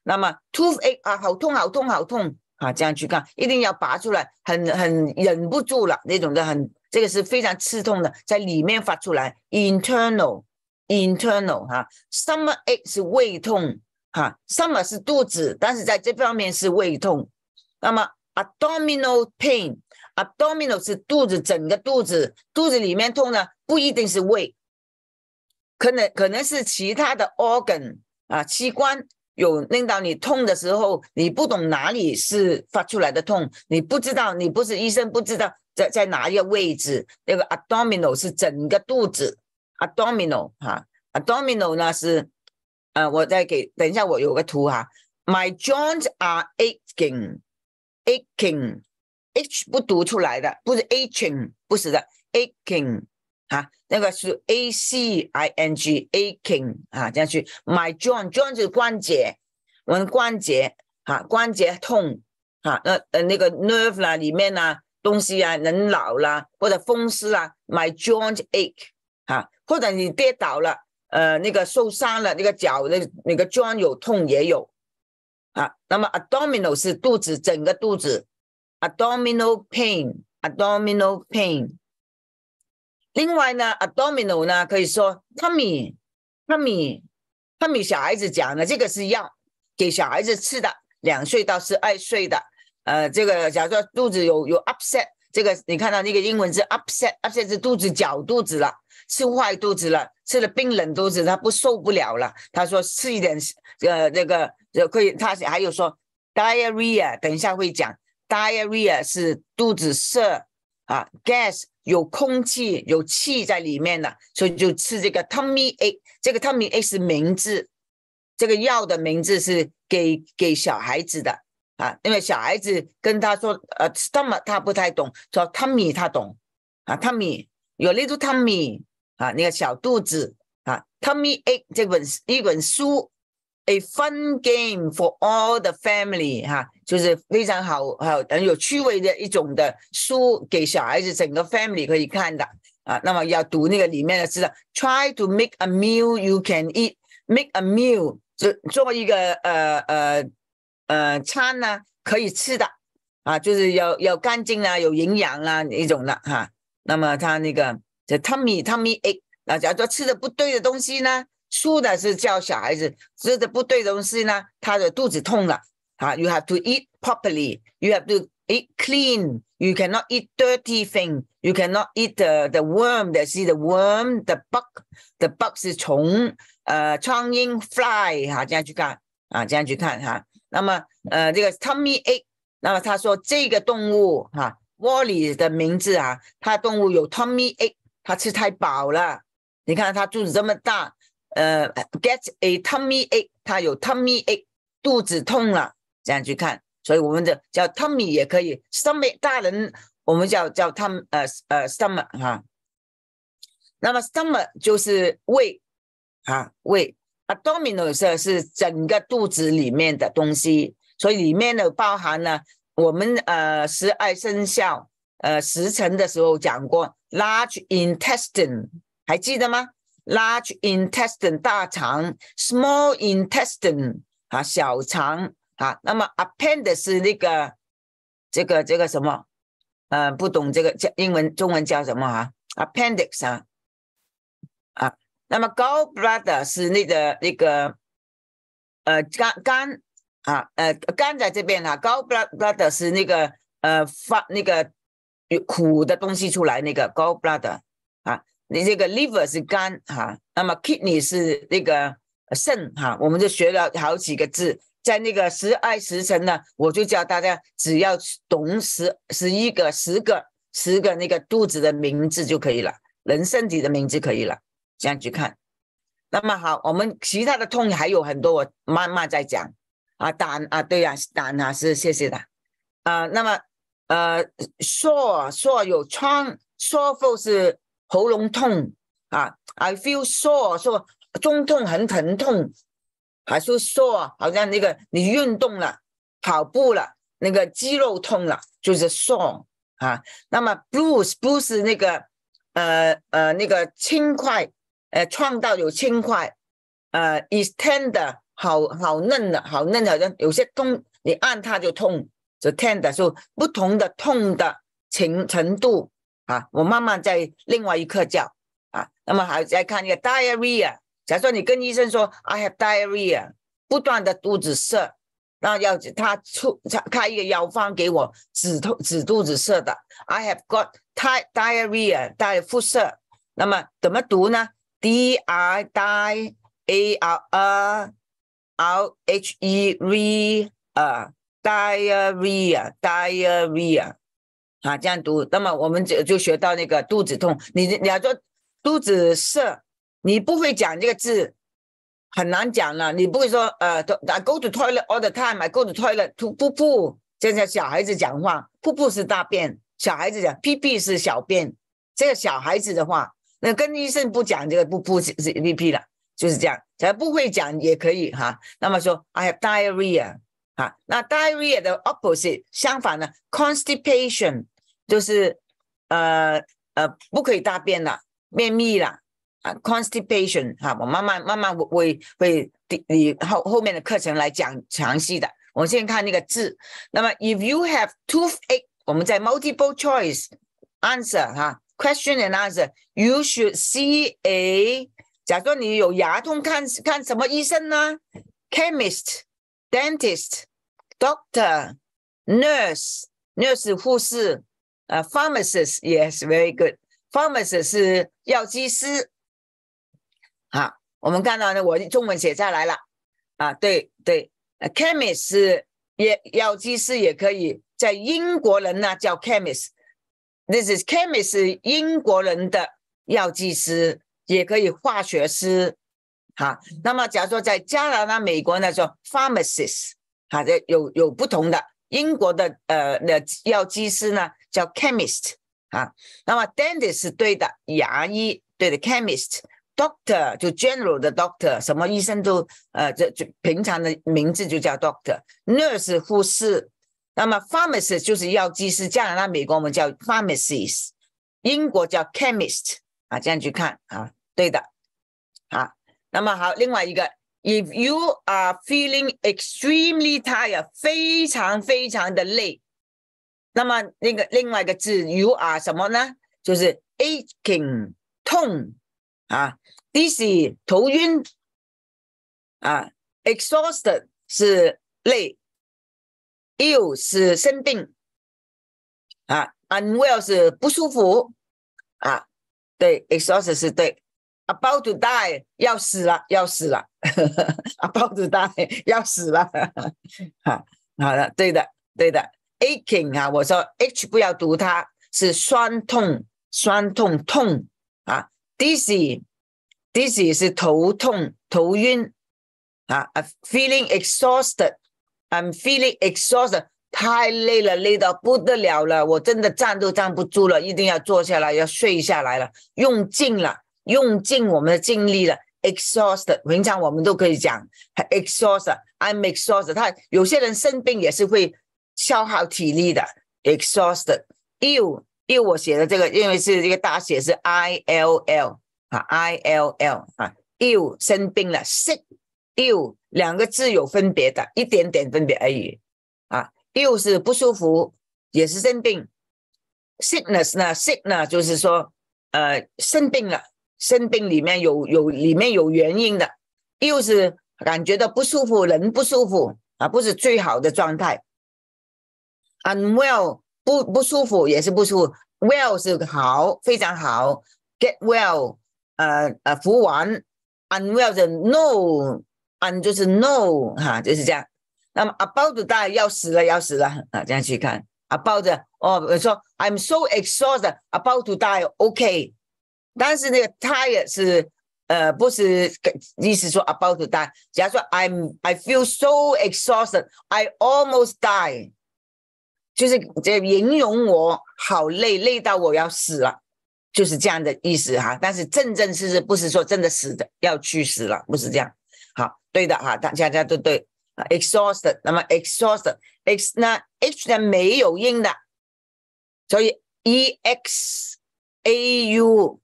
Speaker 1: 那么，toothache 啊，好痛好痛好痛啊，这样去看，一定要拔出来，很很忍不住了那种的，很这个是非常刺痛的，在里面发出来，internal，internal 哈，summerache 是胃痛哈，summer 是肚子，但是在这方面是胃痛。那么，abdominal pain，abdominal 是肚子整个肚子，肚子里面痛呢，不一定是胃，可能可能是其他的 organ 啊器官有令到你痛的时候，你不懂哪里是发出来的痛，你不知道，你不是医生不知道在在哪一个位置。那个 abdominal 是整个肚子，abdominal 哈，abdominal 呢是，呃，我再给等一下，我有个图哈。My joints are aching. Aching，H 不读出来的，不是 aching，不是的，aching 啊，那个是 A C I N G，aching 啊这样去。My joint，joint 是关节，我们关节啊，关节痛啊，那呃那个 nerve 啦，里面呐东西啊，人老了或者风湿啊，my joint ache 啊，或者你跌倒了，呃那个受伤了，那个脚那那个 joint 有痛也有。啊，那么 abdominal 是肚子，整个肚子，abdominal pain，abdominal pain。另外呢，abdominal 呢，可以说，ummy，ummy，ummy，小孩子讲的，这个是药，给小孩子吃的，两岁到十二岁的，呃，这个假如说肚子有有 upset，这个你看到那个英文是 upset，upset 是肚子绞肚子了。吃坏肚子了，吃了冰冷肚子，他不受不了了。他说吃一点，呃，那个可以。他还有说，diarrhea，等一下会讲，diarrhea 是肚子涩啊，gas 有空气有气在里面的，所以就吃这个 tummy a，这个 tummy a 是名字，这个药的名字是给给小孩子的啊，因为小孩子跟他说呃，stom，他不太懂，说 tummy 他懂啊，tummy 有 little tummy。啊，那个小肚子啊，Tell me a 这本一本书，A fun game for all the family 哈，就是非常好好很有趣味的一种的书，给小孩子整个 family 可以看的啊。那么要读那个里面的是，Try to make a meal you can eat，make a meal 就做一个呃呃呃餐呢，可以吃的啊，就是要要干净啊，有营养啊一种的哈。那么他那个。这 m 米，e 米 g 那假如说吃的不对的东西呢？输的是叫小孩子吃的不对的东西呢？他的肚子痛了，啊。y o u have to eat properly，you have to eat clean，you cannot eat dirty thing，you cannot eat the the worm，that e s the worm，the bug，the bug 是虫，呃，苍蝇 fly，哈，这样去看，啊，这样去看，哈，那么，呃，这个 t m e g A，那么他说这个动物，哈 w a l l y 的名字啊，它动物有 t m e g A。他吃太饱了，你看他肚子这么大，呃，get a tummy ache，他有 tummy ache，肚子痛了，这样去看，所以我们的叫 tummy 也可以，stomach 大人我们叫叫 tum 呃呃 stomach 哈，那么 stomach 就是胃啊胃，abdominal 是是整个肚子里面的东西，所以里面呢包含了我们呃十二生肖呃时辰的时候讲过。Large intestine 还记得吗？Large intestine 大肠，small intestine 啊小肠啊。那么 append 是那个这个这个什么？呃，不懂这个叫英文中文叫什么啊？Appendix 啊。啊，那么 gallbladder 是那个那个呃肝肝啊呃肝在这边啊，gallbladder 是那个呃发那个。有苦的东西出来，那个高 blood 啊，你这个 liver 是肝哈，那么 kidney 是那个肾哈，我们就学了好几个字，在那个十二时辰呢，我就教大家只要懂十十一个、十个、十个那个肚子的名字就可以了，人身体的名字可以了，这样去看。那么好，我们其他的痛还有很多，我慢慢在讲。啊，胆啊，对呀，胆啊，是谢谢的。啊，那么。呃，sore sore 有创 s o r e f 是喉咙痛啊。I feel sore，说中痛很疼痛，还是 sore？好像那个你运动了、跑步了，那个肌肉痛了，就是 sore 啊。那么 blues 不是那个呃呃那个轻快，呃创到有轻快，呃 extend 好好嫩的，好嫩，的，好像有些痛，你按它就痛。就 ten 的，候，不同的痛的情程度啊，我慢慢在另外一课教啊。那么还再看一个 diarrhea，假说你跟医生说，I have diarrhea，不断的肚子涩，那要他出开一个药方给我止痛止肚子涩的。I have got t i diarrhea，带腹射）。那么怎么读呢？D-I-D-A-R-R-H-E-R-E。Diarrhea, diarrhea，啊，这样读。那么我们就就学到那个肚子痛。你你要说肚子涩，你不会讲这个字，很难讲了。你不会说呃，toilet all the time go to t i 嘛，肚子 o 了 o 噗噗，现在小孩子讲话，噗噗是大便，小孩子讲 pp 是小便。这个小孩子的话，那跟医生不讲这个噗噗是 pp 了，就是这样，要不会讲也可以哈。那么说，I have diarrhea。啊，那 diarrhea 的 opposite 相反呢，constipation 就是呃呃不可以大便了，便秘了啊。constipation 哈，我慢慢慢慢会会你后后面的课程来讲详细的。我们先看那个字。那么，if you have toothache，我们在 multiple choice answer 哈，question and answer，you should see a。假说你有牙痛，看看什么医生呢？chemist，dentist。Doctor, nurse, nurse 护士，h p h a r m a c i s t yes very good，pharmacist 是药剂师。好，我们看到呢，我中文写下来了。啊，对对，chemist 也药剂师也可以，在英国人呢叫 chemist，This is chemist 英国人的药剂师，也可以化学师。哈，那么假如说在加拿大、美国呢叫 pharmacist。啊，这有有不同的英国的呃，药剂师呢叫 chemist 啊。那么 dentist 是对的，牙医对的 chemist，doctor 就 general 的 doctor，什么医生都呃，这就平常的名字就叫 doctor，nurse 护士。那么 pharmacist 就是药剂师，加拿大、美国我们叫 pharmacist，英国叫 chemist 啊。这样去看啊，对的啊。那么好，另外一个。If you are feeling extremely tired，非常非常的累，那么那个另外一个字，you are 什么呢？就是 aching 痛啊，dizzy 头晕啊，exhausted 是累，ill 是生病啊，unwell 是不舒服啊。对，exhausted 是对。About to die，要死了，要死了！About to die，要死了！好，好了，对的，对的。Aching 啊，我说 H 不要读，它是酸痛，酸痛痛啊。Dizzy，dizzy 是头痛、头晕啊。I'm feeling exhausted，I'm feeling exhausted，太累了，累到不得了了，我真的站都站不住了，一定要坐下来，要睡下来了，用尽了。用尽我们的尽力了，exhausted。平常我们都可以讲，exhausted，I'm exhausted。他有些人生病也是会消耗体力的，exhausted。ill，ill 我写的这个因为是一个大写是 I L L 啊，I L L 啊，ill 生病了，sick。ill 两个字有分别的，一点点分别而已啊。ill 是不舒服，也是生病。sickness 呢，sick 呢就是说呃生病了。生病里面有有里面有原因的，又是感觉到不舒服，人不舒服啊，不是最好的状态。unwell 不不舒服也是不舒服，well 是好，非常好。get well 呃呃，服完。unwell 是 no，un 就是 no 哈，就是这样。那么 about to die 要死了要死了啊，这样去看。about 哦，我说 I'm so exhausted, about to die. OK。但是那个 tired 是，呃，不是意思说 about to die。假如说 I'm I feel so exhausted, I almost die，就是这形容我好累，累到我要死了，就是这样的意思哈。但是正正是不是说真的死的要去死了，不是这样。好，对的哈，大家家都对。exhausted，那么 exhausted，ex 那 h 呢没有音的，所以 e x a u。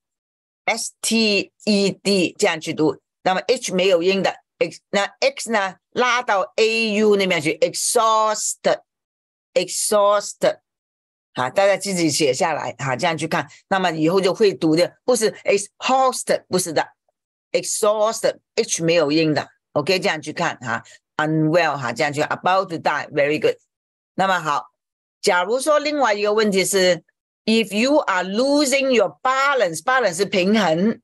Speaker 1: S T E D 这样去读，那么 H 没有音的，那 X 呢？拉到 A U 那边去，exhausted，exhausted，啊，大家自己写下来，哈，这样去看，那么以后就会读的，不是 exhausted，不是的，exhausted，H 没有音的，OK，这样去看，哈，unwell，哈，这样去，about to die，very good，那么好，假如说另外一个问题是。if you are losing your balance, balance 是平衡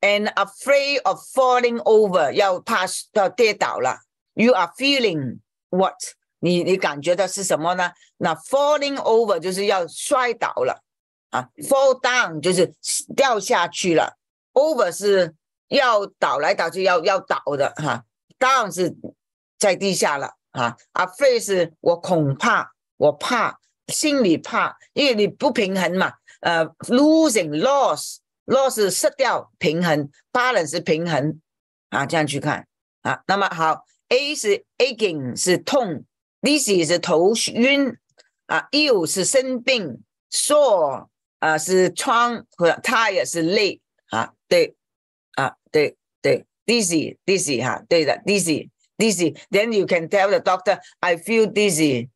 Speaker 1: ，and afraid of falling over，要怕要跌倒了。You are feeling what？你你感觉到是什么呢？那 falling over 就是要摔倒了啊，fall down 就是掉下去了，over 是要倒来倒去要要倒的哈、啊、，down 是在地下了啊。afraid 是我恐怕我怕。心里怕，因为你不平衡嘛。呃，losing loss loss 失掉平衡，balance 平衡啊。这样去看啊。那么好，a 是 aching 是痛 d i z 是头晕啊，ill 是生病，sore 啊是疮和 t i r e d 是累啊。对，啊对对，dizzy dizzy 哈对的 dizzy dizzy。Then you can tell the doctor I feel dizzy.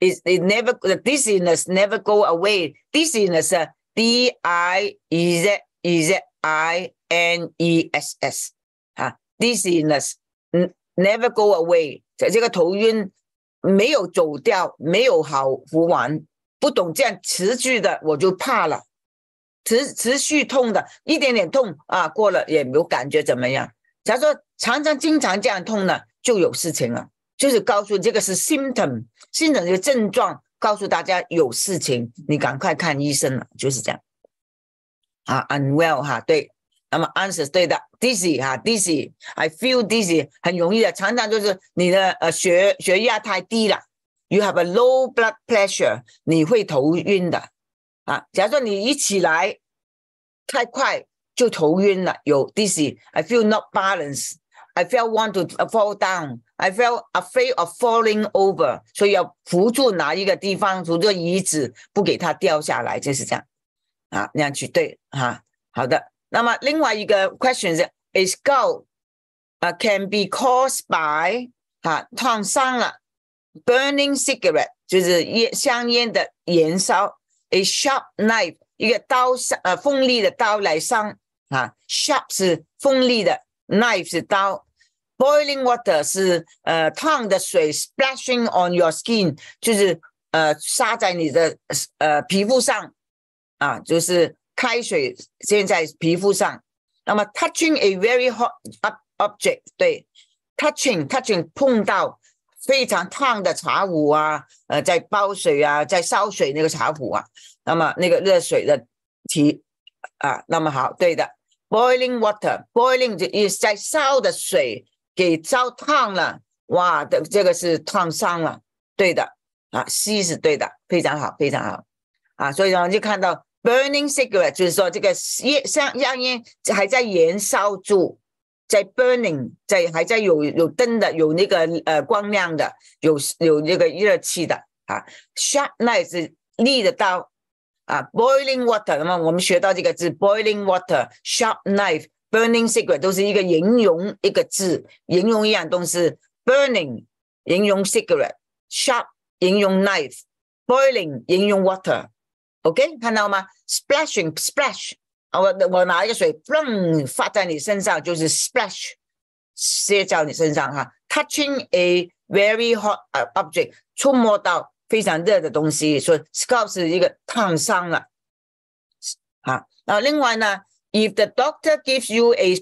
Speaker 1: Is it never the dizziness never go away? Dizziness, D-I-Z-Z-I-N-E-S-S，啊，dizziness never go away。在这个头晕没有走掉，没有好服完，不懂这样持续的，我就怕了。持持续痛的，一点点痛啊，过了也没有感觉怎么样。假如说常常经常这样痛呢，就有事情了。就是告诉这个是 symptom，symptom 这个症状，告诉大家有事情，你赶快看医生了，就是这样。啊，unwell 哈，对。那么 answer 是对的，dizzy 哈，dizzy，I feel dizzy，很容易的，常常就是你的呃血血压太低了，you have a low blood pressure，你会头晕的。啊，假如说你一起来太快就头晕了，有 dizzy，I feel not balance。I felt want to fall down. I felt afraid of falling over. 所以要扶住哪一个地方？扶个椅子，不给它掉下来，就是这样。啊，那样去对。啊，好的。那么另外一个 question is g o l l 啊 can be caused by 啊烫伤了，burning cigarette 就是烟香烟的燃烧，a sharp knife 一个刀呃，锋利的刀来伤。啊，sharp 是锋利的，knife 是刀。Boiling water 是呃烫的水，splashing on your skin 就是呃撒在你的呃皮肤上，啊就是开水溅在皮肤上。那么 touching a very hot up object 对 touching touching 碰到非常烫的茶壶啊，呃在煲水啊，在烧水那个茶壶啊，那么那个热水的提啊，那么好对的，boiling water boiling is 在烧的水。给烧烫了，哇，这这个是烫伤了，对的啊，C 是对的，非常好，非常好啊，所以呢，就看到 burning cigarette 就是说这个烟香烟还在燃烧住，在 burning，在还在有有灯的，有那个呃光亮的，有有那个热气的啊，sharp knife 利的刀啊，boiling water 那么我们学到这个字 boiling water，sharp knife。Burning cigarette 都是一个形容一个字，形容一样东西。Burning 形容 cigarette，sharp 形容 knife，boiling 形容 water。OK，看到吗？Splashing splash，我我拿一个水 f l 发在你身上就是 splash，摔在你身上哈。Touching a very hot object，触摸到非常热的东西，所以 s c a u s 是一个烫伤了。好，那另外呢？If the doctor gives you a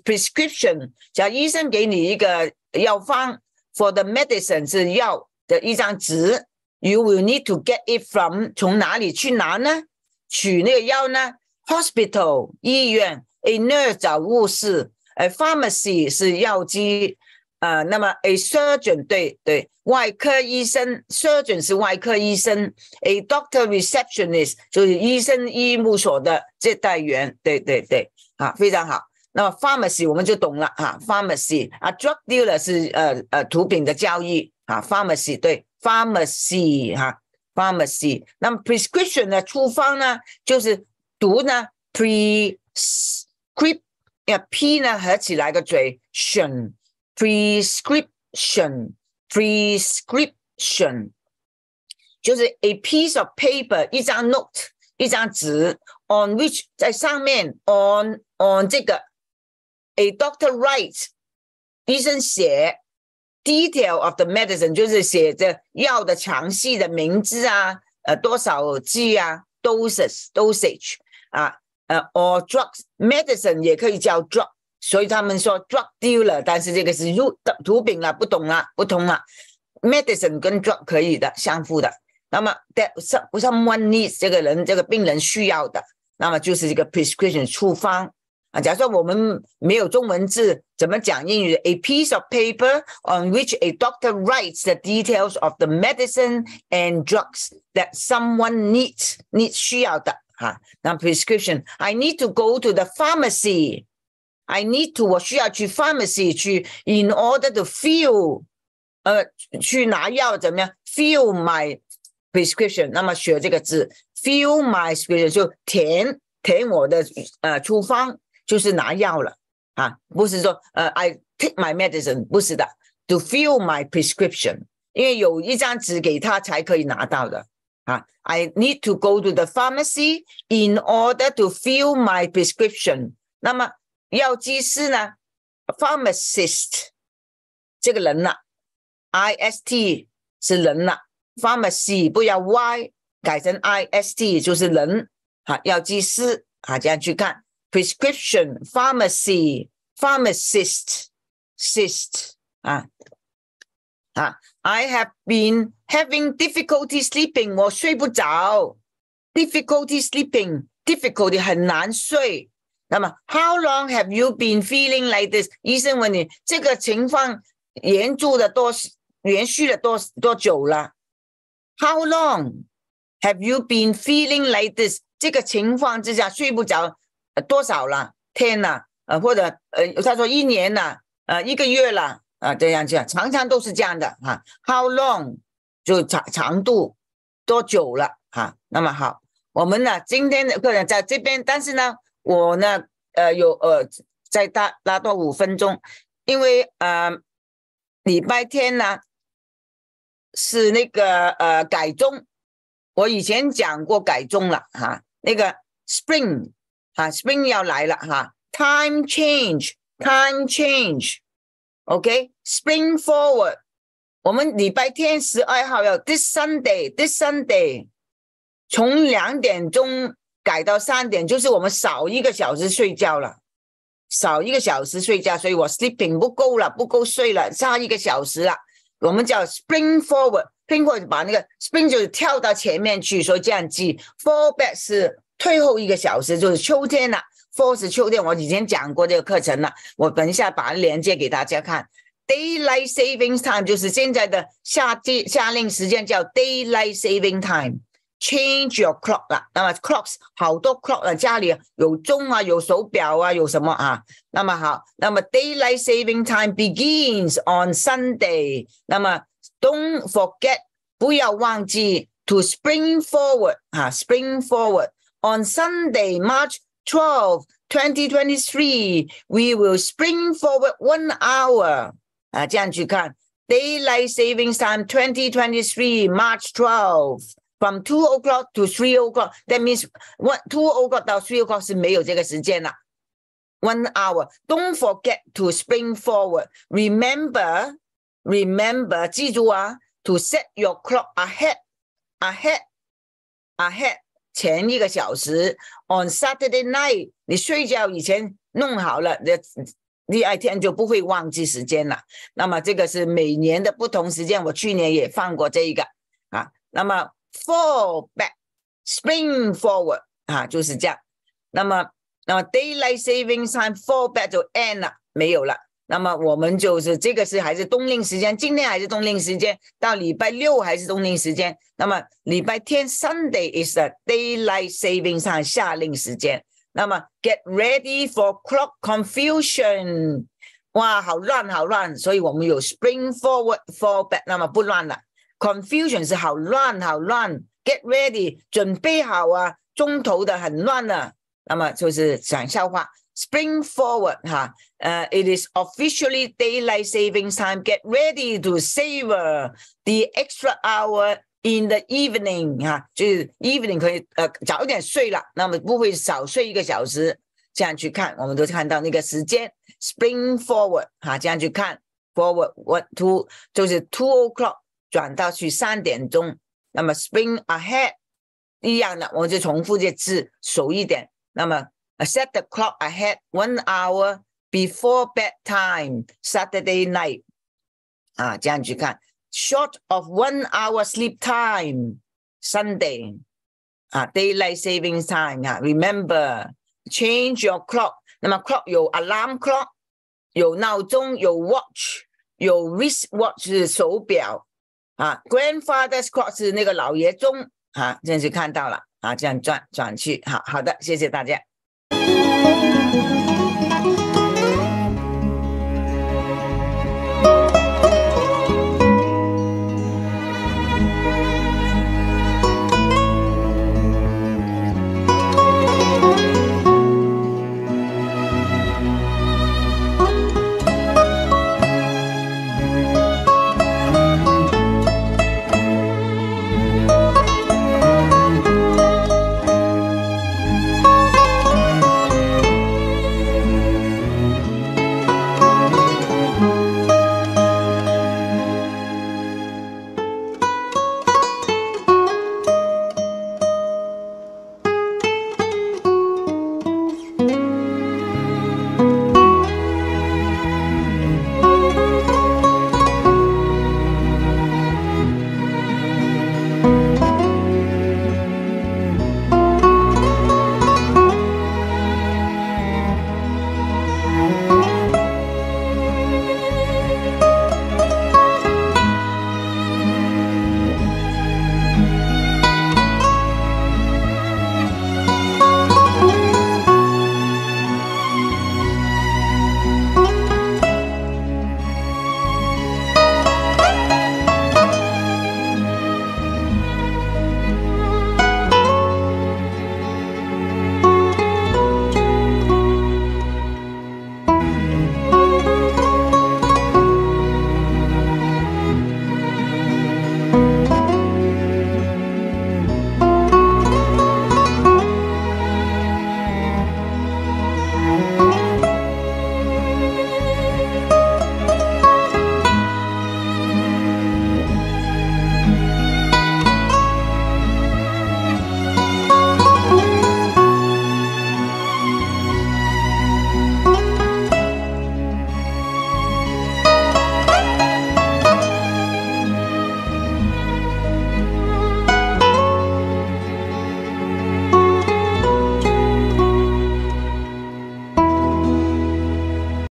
Speaker 1: for the medicine 是药的一张纸，you will need to get it from 从哪里去拿呢？取那个药呢？hospital 医院，a nurse 找护士，a pharmacy 是药剂啊，那么 a surgeon 对对，外科医生 surgeon 是外科医生，a doctor receptionist 就是医生医务所的接待员，对对对，啊非常好。那么 pharmacy 我们就懂了哈，pharmacy 啊，drug dealer 是呃呃毒品的交易啊，pharmacy 对，pharmacy 哈，pharmacy。那么 prescription 的处方呢，就是读呢 p r e s c r i p t 呀 p 呢合起来个嘴，scription。prescription prescription 就是 a piece of paper 一张 note 一张纸 on which 在上面 on on 这个 a doctor writes 医生写 detail of the medicine 就是写着药的详细的名字啊，呃多少剂啊 doses dosage 啊呃 or drugs medicine 也可以叫 drug。所以他们说 drug 丢了，但是这个是图图柄了，不懂了，不通了。medicine 跟 drug 可以的，相符的。那么 that some someone needs 这个人这个病人需要的，那么就是这个 prescription 处方啊。假如说我们没有中文字，怎么讲英语？A piece of paper on which a doctor writes the details of the medicine and drugs that someone needs need 需要的啊，那 prescription。I need to go to the pharmacy. I need to 我需要去 pharmacy 去 in order to fill，呃，去拿药怎么样？fill my prescription，那么学这个字，fill my prescription 就填填我的呃处方，就是拿药了啊，不是说呃 I take my medicine，不是的，to fill my prescription，因为有一张纸给他才可以拿到的。啊，I need to go to the pharmacy in order to fill my prescription。那么药剂师呢？pharmacist 这个人呢？ist 是人呢？pharmacy 不要 y，改成 ist 就是人。哈，药剂师啊，这样去看 prescription pharmacy pharmacistist 啊啊。I have been having difficulty sleeping，我睡不着。difficulty sleeping，difficulty 很难睡。那么，How long have you been feeling like this？医生问你，这个情况延重的多，延续了多多久了？How long have you been feeling like this？这个情况之下睡不着，多少了？天呐，呃，或者呃，他说一年了，呃，一个月了，啊，这样子，常常都是这样的哈。How long 就长长度，多久了哈？那么好，我们呢，今天的客人在这边，但是呢。我呢，呃，有呃，再大拉到五分钟，因为呃，礼拜天呢是那个呃改钟，我以前讲过改钟了哈，那个 spring 哈 spring 要来了哈，time change time change，OK spring forward，我们礼拜天十二号要 This s u n day t h i s s u n day，从两点钟。改到三点，就是我们少一个小时睡觉了，少一个小时睡觉，所以我 sleeping 不够了，不够睡了，差一个小时了。我们叫 spring forward，spring forward 把那个 spring 就跳到前面去，说这样记。fall back 是退后一个小时，就是秋天了。fall 是秋天，我以前讲过这个课程了，我等一下把它连接给大家看。daylight savings time 就是现在的夏季夏令时间，叫 daylight saving time。change your clock 啦。那么 clocks 好多 clock 啊，家里有钟啊，有手表啊，有什么啊？那么好，那么 daylight saving time begins on Sunday。那么 don't forget to spring forward 啊，spring forward on Sunday March twelfth, twenty 2023 we will spring forward one hour 啊，这样去看 daylight saving time 2023 March twelfth. From two o'clock to three o'clock, that means one two o'clock 到 three o'clock 是没有这个时间了。One hour, don't forget to spring forward. Remember, remember 记住啊，to set your clock ahead, ahead, ahead 前一个小时。On Saturday night, 你睡觉以前弄好了，那第二天就不会忘记时间了。那么这个是每年的不同时间，我去年也放过这一个啊。那么 Fall back, spring forward，啊，就是这样。那么，那么 daylight saving time fall back 就 end 了，没有了。那么我们就是这个是还是冬令时间，今天还是冬令时间，到礼拜六还是冬令时间。那么礼拜天 Sunday is the daylight saving time 下令时间。那么 get ready for clock confusion，哇，好乱好乱。所以我们有 spring forward fall back，那么不乱了。Confusion 是好乱，好乱。Get ready，准备好啊！中途的很乱啊。那么就是讲笑话。Spring forward，哈，呃，it is officially daylight savings time。Get ready to savor the extra hour in the evening，哈，就是 evening 可以呃早一点睡了，那么不会少睡一个小时。这样去看，我们都看到那个时间。Spring forward，哈，这样去看，forward one two，就是 two o'clock。转到去三点钟，那么 spring ahead 一样的，我就重复这字熟一点。那么 set the clock ahead one hour before bedtime Saturday night 啊，这样去看。Short of one hour sleep time Sunday 啊，daylight saving time 啊，remember change your clock。那么 clock 有 alarm clock，有闹钟，有 watch，有 wrist watch 手表。啊，grandfather s r o s s 是那个老爷钟啊，这样就看到了啊，这样转转去，好好的，谢谢大家。